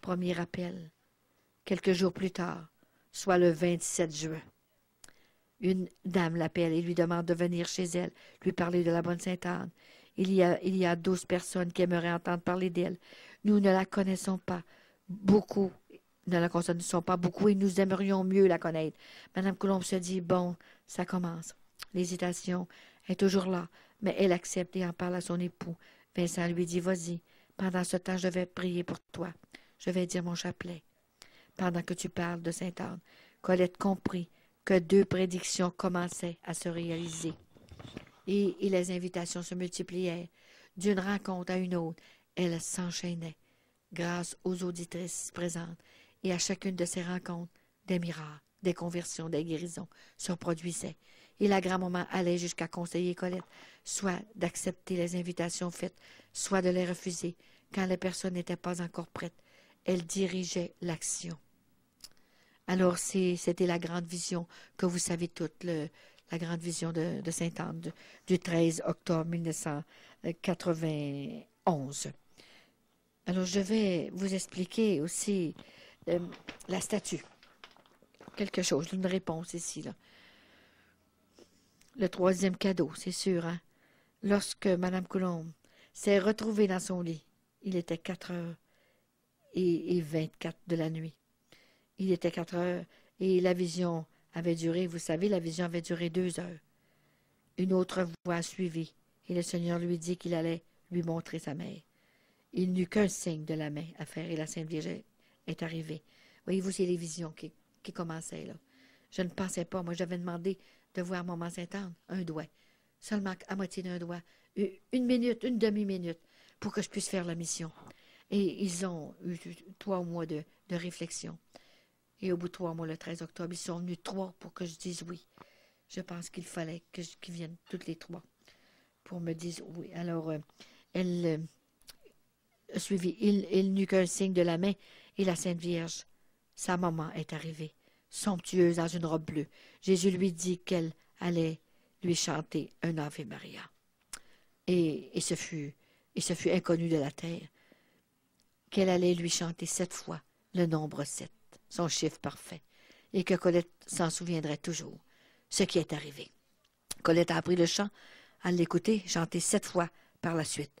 premier appel, quelques jours plus tard, soit le 27 juin. Une dame l'appelle et lui demande de venir chez elle, lui parler de la Bonne Sainte-Anne. Il y, a, douze personnes qui aimeraient entendre parler d'elle. Nous ne la connaissons pas. Beaucoup ne la connaissons pas beaucoup et nous aimerions mieux la connaître. Madame colombe se dit, bon, ça commence. L'hésitation est toujours là, mais elle accepte et en parle à son époux. Vincent lui dit, vas-y, pendant ce temps, je vais prier pour toi je vais dire mon chapelet. Pendant que tu parles de Sainte-Anne, Colette comprit que deux prédictions commençaient à se réaliser. Et, les invitations se multipliaient D'une rencontre à une autre, elles s'enchaînaient, grâce aux auditrices présentes, et à chacune de ces rencontres, des miracles, des conversions, des guérisons se produisaient. Et la grand-maman allait jusqu'à conseiller Colette, soit d'accepter les invitations faites, soit de les refuser, quand les personnes n'étaient pas encore prêtes elle dirigeait l'action. Alors, c'était la grande vision que vous savez toutes, la grande vision de, de Sainte-Anne du, 13 octobre 1991. Alors, je vais vous expliquer aussi euh, la statue. Quelque chose, une réponse ici. Le troisième cadeau, c'est sûr. Hein. Lorsque Mme Coulombe s'est retrouvée dans son lit, il était 4 heures et, vingt 24 de la nuit. Il était quatre heures et la vision avait duré, vous savez, la vision avait duré deux heures. Une autre voix suivit et le Seigneur lui dit qu'il allait lui montrer sa mère. Il n'eut qu'un signe de la main à faire et la Sainte Vierge est arrivée. Voyez-vous, c'est les visions qui, commençaient là. Je ne pensais pas, moi j'avais demandé de voir Maman Sainte-Anne, un doigt, seulement à moitié d'un doigt, une minute, une demi-minute, pour que je puisse faire la mission. Et ils ont eu trois mois de, réflexion. Et au bout de trois mois, le 13 octobre, ils sont venus trois pour que je dise oui. Je pense qu'il fallait que qu'ils viennent toutes les trois pour me dire oui. Alors, euh, elle euh, suivi. Il, il n'eut qu'un signe de la main et la Sainte Vierge, sa maman, est arrivée, somptueuse dans une robe bleue. Jésus lui dit qu'elle allait lui chanter un Ave Maria. Et, et, ce fut, et ce fut inconnu de la terre qu'elle allait lui chanter sept fois le nombre sept, son chiffre parfait, et que Colette s'en souviendrait toujours, ce qui est arrivé. Colette a appris le chant à l'écouter chanter sept fois par la suite.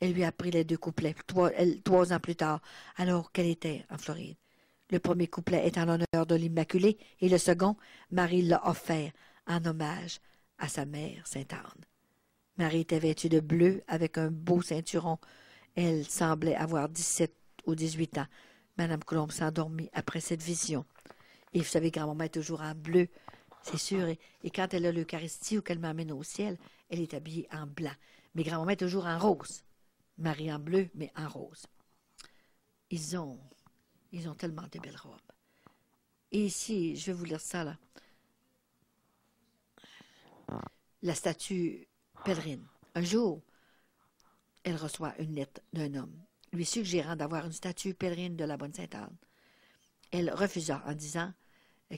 Elle lui a appris les deux couplets trois, elle, trois ans plus tard, alors qu'elle était en Floride. Le premier couplet est en l'honneur de l'Immaculée et le second, Marie l'a offert en hommage à sa mère, Sainte Anne. Marie était vêtue de bleu avec un beau ceinturon elle semblait avoir 17 ou 18 ans. Madame Coulombe s'endormit après cette vision. Et vous savez, grand-maman est toujours en bleu, c'est sûr. Et, quand elle a l'Eucharistie ou qu'elle m'amène au ciel, elle est habillée en blanc. Mais grand-maman est toujours en rose. Marie en bleu, mais en rose. Ils ont, ils ont tellement de belles robes. Et ici, je vais vous lire ça, là. La statue pèlerine. Un jour, elle reçoit une lettre d'un homme, lui suggérant d'avoir une statue pèlerine de la Bonne Sainte-Anne. Elle refusa en disant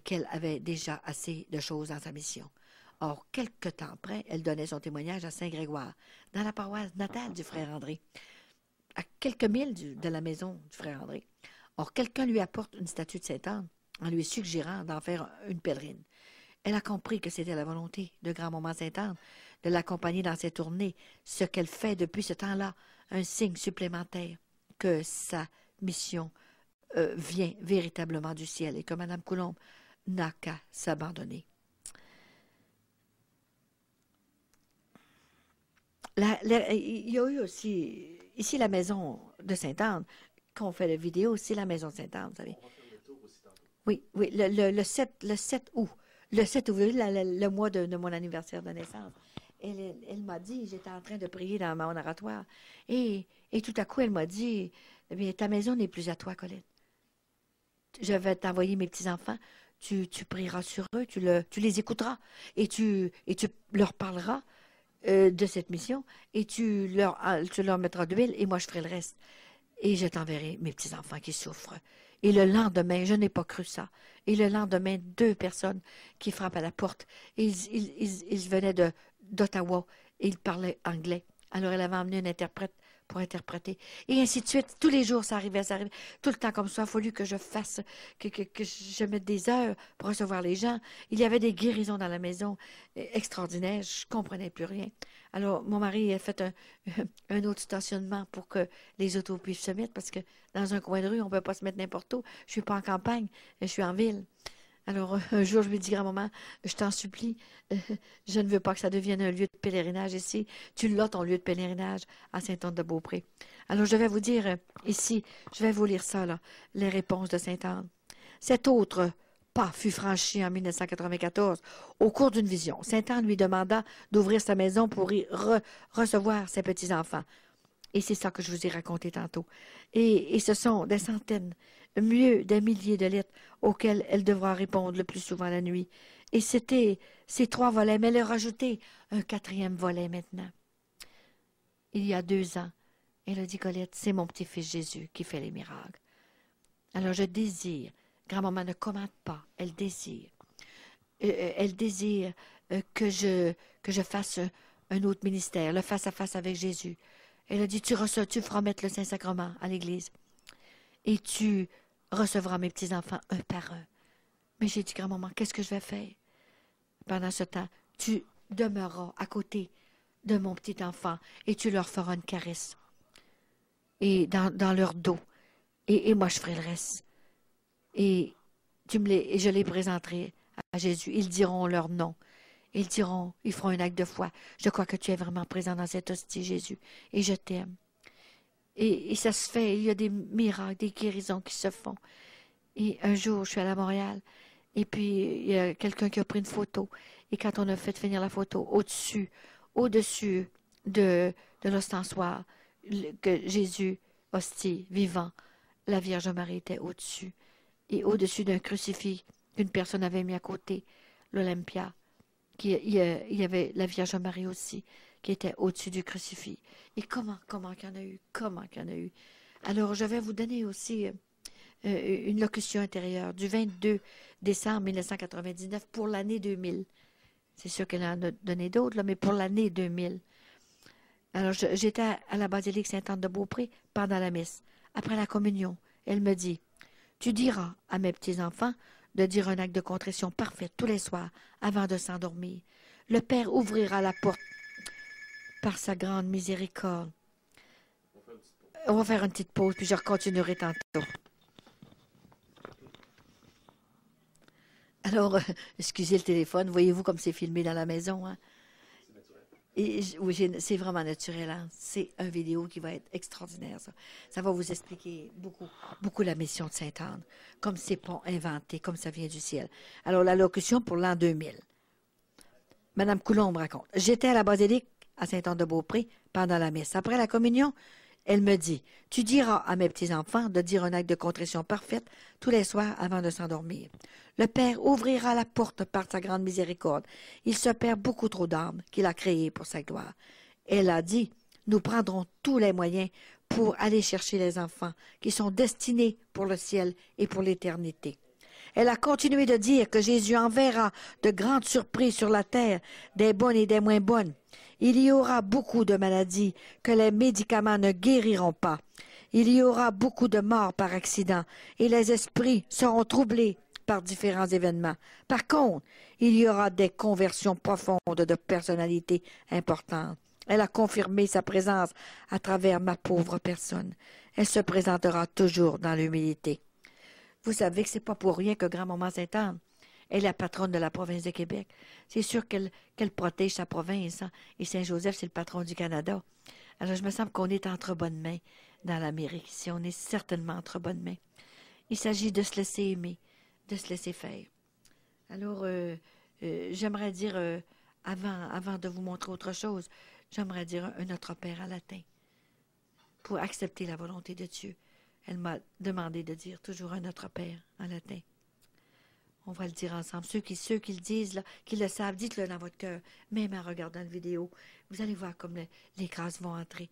qu'elle avait déjà assez de choses dans sa mission. Or, quelque temps après, elle donnait son témoignage à Saint-Grégoire, dans la paroisse natale du frère André, à quelques milles de la maison du frère André. Or, quelqu'un lui apporte une statue de Sainte-Anne en lui suggérant d'en faire une pèlerine. Elle a compris que c'était la volonté de grand moment Sainte-Anne de l'accompagner dans ses tournées, ce qu'elle fait depuis ce temps-là, un signe supplémentaire que sa mission euh, vient véritablement du ciel et que Mme Coulombe n'a qu'à s'abandonner. il y a eu aussi, ici, la maison de Sainte-Anne, qu'on fait la vidéo, c'est la maison de Sainte-Anne, vous savez. Oui, oui, le, le, le, 7, le 7 août. Le 7 août, le, mois de, de, mon anniversaire de naissance elle, m'a dit, j'étais en train de prier dans mon oratoire, et, tout à coup, elle m'a dit, mais ta maison n'est plus à toi, Colette. Je vais t'envoyer mes petits-enfants. Tu, prieras sur eux, tu, les écouteras et tu, leur parleras euh, de cette mission et tu leur, tu mettras de l'huile et moi je ferai le reste. Et je t'enverrai mes petits-enfants qui souffrent. Et le lendemain, je n'ai pas cru ça. Et le lendemain, deux personnes qui frappent à la porte. ils venaient de, d'Ottawa et il parlait anglais. Alors, elle avait emmené un interprète pour interpréter. Et ainsi de suite. Tous les jours, ça arrivait, ça arrivait. Tout le temps comme ça, il a fallu que je fasse, que, je mette des heures pour recevoir les gens. Il y avait des guérisons dans la maison extraordinaires. Je comprenais plus rien. Alors, mon mari a fait *laughs* un, autre stationnement pour que les autos puissent se mettre parce que dans un coin de rue, on ne peut pas se mettre n'importe où. Je suis pas en campagne, je suis en ville. Alors, euh, un jour, je lui dis, grand-maman, je t'en supplie, euh, je ne veux pas que ça devienne un lieu de pèlerinage ici. Tu l'as, ton lieu de pèlerinage, à saint anne de beaupré Alors, je vais vous dire euh, ici, je vais vous lire ça, les réponses de Sainte-Anne. Cet autre pas fut franchi en 1994 au cours d'une vision. saint anne lui demanda d'ouvrir sa maison pour y recevoir ses petits-enfants. Et c'est ça que je vous ai raconté tantôt. et ce sont des centaines mieux d'un millier de lettres auxquelles elle devra répondre le plus souvent la nuit. Et c'était ces trois volets, mais elle a rajouté un quatrième volet maintenant. Il y a deux ans, elle a dit Colette, c'est mon petit-fils Jésus qui fait les miracles. Alors je désire, grand-maman ne commente pas, elle désire. Euh, euh, elle désire euh, que, je, que je fasse un, autre ministère, le face-à-face avec Jésus. Elle a dit, tu reçois, tu feras mettre le Saint-Sacrement à l'Église. Et tu recevra mes petits-enfants un par un. Mais j'ai dit, grand-maman, qu'est-ce que je vais faire? Pendant ce temps, tu demeureras à côté de mon petit enfant et tu leur feras une caresse et dans, leur dos. Et, moi, je ferai le reste. Et, tu me et je les présenterai à Jésus. Ils diront leur nom. Ils diront, ils feront un acte de foi. Je crois que tu es vraiment présent dans cet hostie, Jésus, et je t'aime. Et, ça se fait, il y a des miracles, des guérisons qui se font. Et un jour, je suis allée à Montréal, et puis il y a quelqu'un qui a pris une photo. Et quand on a fait finir la photo, au-dessus, au-dessus de, de que Jésus, hostie, vivant, la Vierge Marie était au-dessus. Et au-dessus d'un crucifix qu'une personne avait mis à côté, l'Olympia, qui, il y avait la Vierge Marie aussi qui était au-dessus du crucifix. Et comment, comment qu'il y en a eu, comment qu'il y en a eu. Alors, je vais vous donner aussi euh, euh, une locution intérieure du 22 décembre 1999 pour l'année 2000. C'est sûr qu'elle en a donné d'autres, mais pour l'année 2000. Alors, j'étais à, à la basilique Sainte-Anne de Beaupré pendant la messe. Après la communion, elle me dit Tu diras à mes petits-enfants de dire un acte de contrition parfait tous les soirs avant de s'endormir. Le Père ouvrira la porte par sa grande miséricorde. On va faire une petite pause, puis je continuerai tantôt. Alors, euh, excusez le téléphone, voyez-vous comme c'est filmé dans la maison. Hein? Et, oui, c'est vraiment naturel. Hein? C'est un vidéo qui va être extraordinaire. Ça. ça va vous expliquer beaucoup, beaucoup la mission de Saint anne comme c'est pas inventé, comme ça vient du ciel. Alors, la locution pour l'an 2000. Madame Coulombe raconte. J'étais à la basilique à Saint-Anne-de-Beaupré pendant la messe. Après la communion, elle me dit Tu diras à mes petits-enfants de dire un acte de contrition parfaite tous les soirs avant de s'endormir. Le Père ouvrira la porte par sa grande miséricorde. Il se perd beaucoup trop d'âmes qu'il a créées pour sa gloire. Elle a dit Nous prendrons tous les moyens pour aller chercher les enfants qui sont destinés pour le ciel et pour l'éternité. Elle a continué de dire que Jésus enverra de grandes surprises sur la terre, des bonnes et des moins bonnes. Il y aura beaucoup de maladies que les médicaments ne guériront pas. Il y aura beaucoup de morts par accident et les esprits seront troublés par différents événements. Par contre, il y aura des conversions profondes de personnalités importantes. Elle a confirmé sa présence à travers ma pauvre personne. Elle se présentera toujours dans l'humilité. Vous savez que c'est pas pour rien que grand-maman sainte elle est la patronne de la province de Québec. C'est sûr qu'elle protège sa province. Hein. Et Saint-Joseph, c'est le patron du Canada. Alors, je me semble qu'on est entre bonnes mains dans l'Amérique. Si on est certainement entre bonnes mains. Il s'agit de se laisser aimer, de se laisser faire. Alors, euh, euh, j'aimerais dire, euh, avant, avant de vous montrer autre chose, j'aimerais dire un, autre Père en latin pour accepter la volonté de Dieu. Elle m'a demandé de dire toujours un autre Père en latin. On va le dire ensemble. Ceux qui, ceux qui le disent, qui le savent, dites-le dans votre cœur, même en regardant une vidéo. Vous allez voir comme les grâces vont entrer.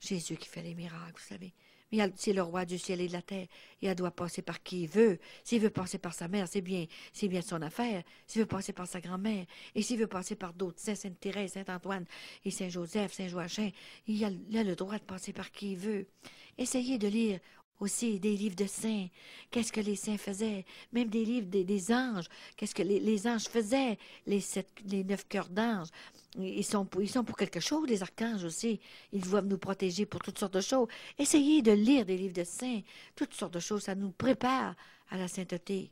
Jésus qui fait les miracles, vous savez. Mais c'est le roi du ciel et de la terre. Et doit passer par qui il veut. S'il veut passer par sa mère, c'est bien, c'est bien son affaire. S'il veut passer par sa grand-mère, et s'il veut passer par d'autres, Saint Sainte Thérèse, Saint Antoine et Saint Joseph, Saint Joachim, il a le droit de passer par qui il veut. Essayez de lire aussi des livres de saints. Qu'est-ce que les saints faisaient? Même des livres des, anges. Qu'est-ce que les, les, anges faisaient? Les, sept, les neuf cœurs d'anges. Ils sont, ils sont pour quelque chose, les archanges aussi. Ils doivent nous protéger pour toutes sortes de choses. Essayez de lire des livres de saints. Toutes sortes de choses, ça nous prépare à la sainteté.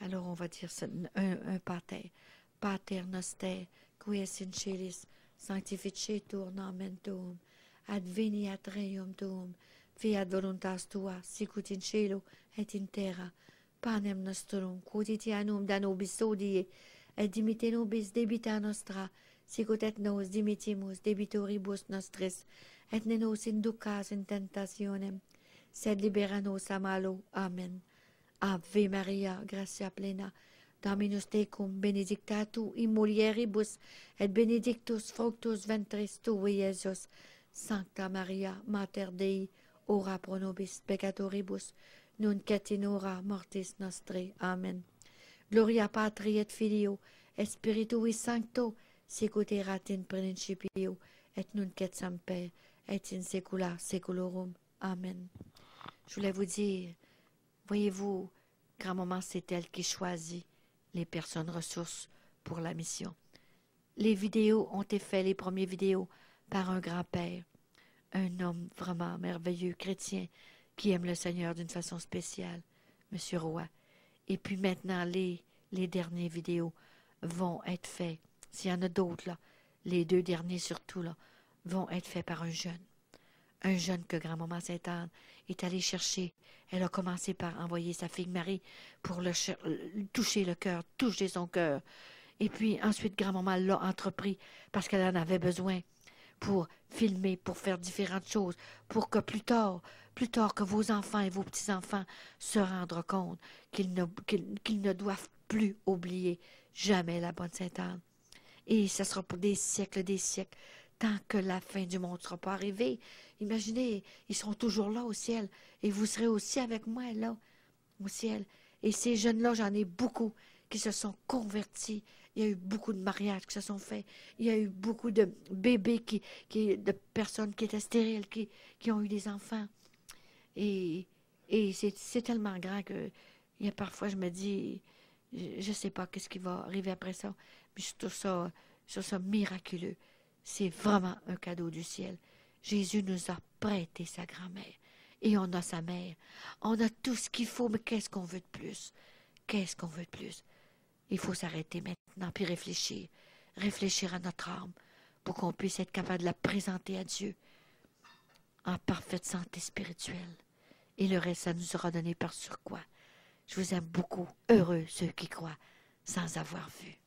Alors, on va dire un, un pater. Pater noster, qui es in nomen tuum, fiat voluntas tua, sicut in cielo et in terra. Panem nostrum, quotidianum da nobis odie, et dimite nobis debita nostra, sicut et nos dimitimus debitoribus nostris, et ne nos inducas in tentationem, sed libera nos a malo. Amen. Ave Maria, gratia plena, Dominus tecum, benedicta tu in mulieribus, et benedictus fructus ventris tui, Iesus. Sancta Maria, Mater Dei, ora pro nobis peccatoribus, nunc et in ora mortis nostri. Amen. Gloria Patri et Filio, et Spiritui Sancto, sicut in principio, et nunc et semper, et in secula, seculorum. Amen. Je voulais vous dire, voyez-vous, grand-maman, c'est elle qui choisit les personnes ressources pour la mission. Les vidéos ont été faites, les premières vidéos, par un grand-père un homme vraiment merveilleux, chrétien, qui aime le Seigneur d'une façon spéciale, Monsieur Roy. Et puis maintenant, les, les dernières vidéos vont être faites. S'il y en a d'autres, là, les deux derniers surtout, là, vont être faits par un jeune. Un jeune que grand-maman Sainte-Anne est allée chercher. Elle a commencé par envoyer sa fille Marie pour le euh, toucher le cœur, toucher son cœur. Et puis ensuite, grand-maman l'a entrepris parce qu'elle en avait besoin pour filmer, pour faire différentes choses, pour que plus tard, plus tard que vos enfants et vos petits-enfants se rendent compte qu'ils ne, doivent plus oublier jamais la bonne Sainte-Anne. Et ce sera pour des siècles, des siècles, tant que la fin du monde ne sera pas arrivée. Imaginez, ils seront toujours là au ciel, et vous serez aussi avec moi là, au ciel. Et ces jeunes-là, j'en ai beaucoup qui se sont convertis il y a eu beaucoup de mariages qui se sont faits. Il y a eu beaucoup de bébés, qui, qui, de personnes qui étaient stériles, qui, qui ont eu des enfants. Et, et c'est tellement grand que il y a parfois, je me dis, je ne sais pas qu'est-ce qui va arriver après ça. Mais ça, je trouve ça miraculeux. C'est vraiment un cadeau du ciel. Jésus nous a prêté sa grand-mère. Et on a sa mère. On a tout ce qu'il faut, mais qu'est-ce qu'on veut de plus? Qu'est-ce qu'on veut de plus? Il faut s'arrêter maintenant puis réfléchir, réfléchir à notre âme pour qu'on puisse être capable de la présenter à Dieu en parfaite santé spirituelle. Et le reste, ça nous sera donné par quoi. Je vous aime beaucoup, heureux ceux qui croient sans avoir vu.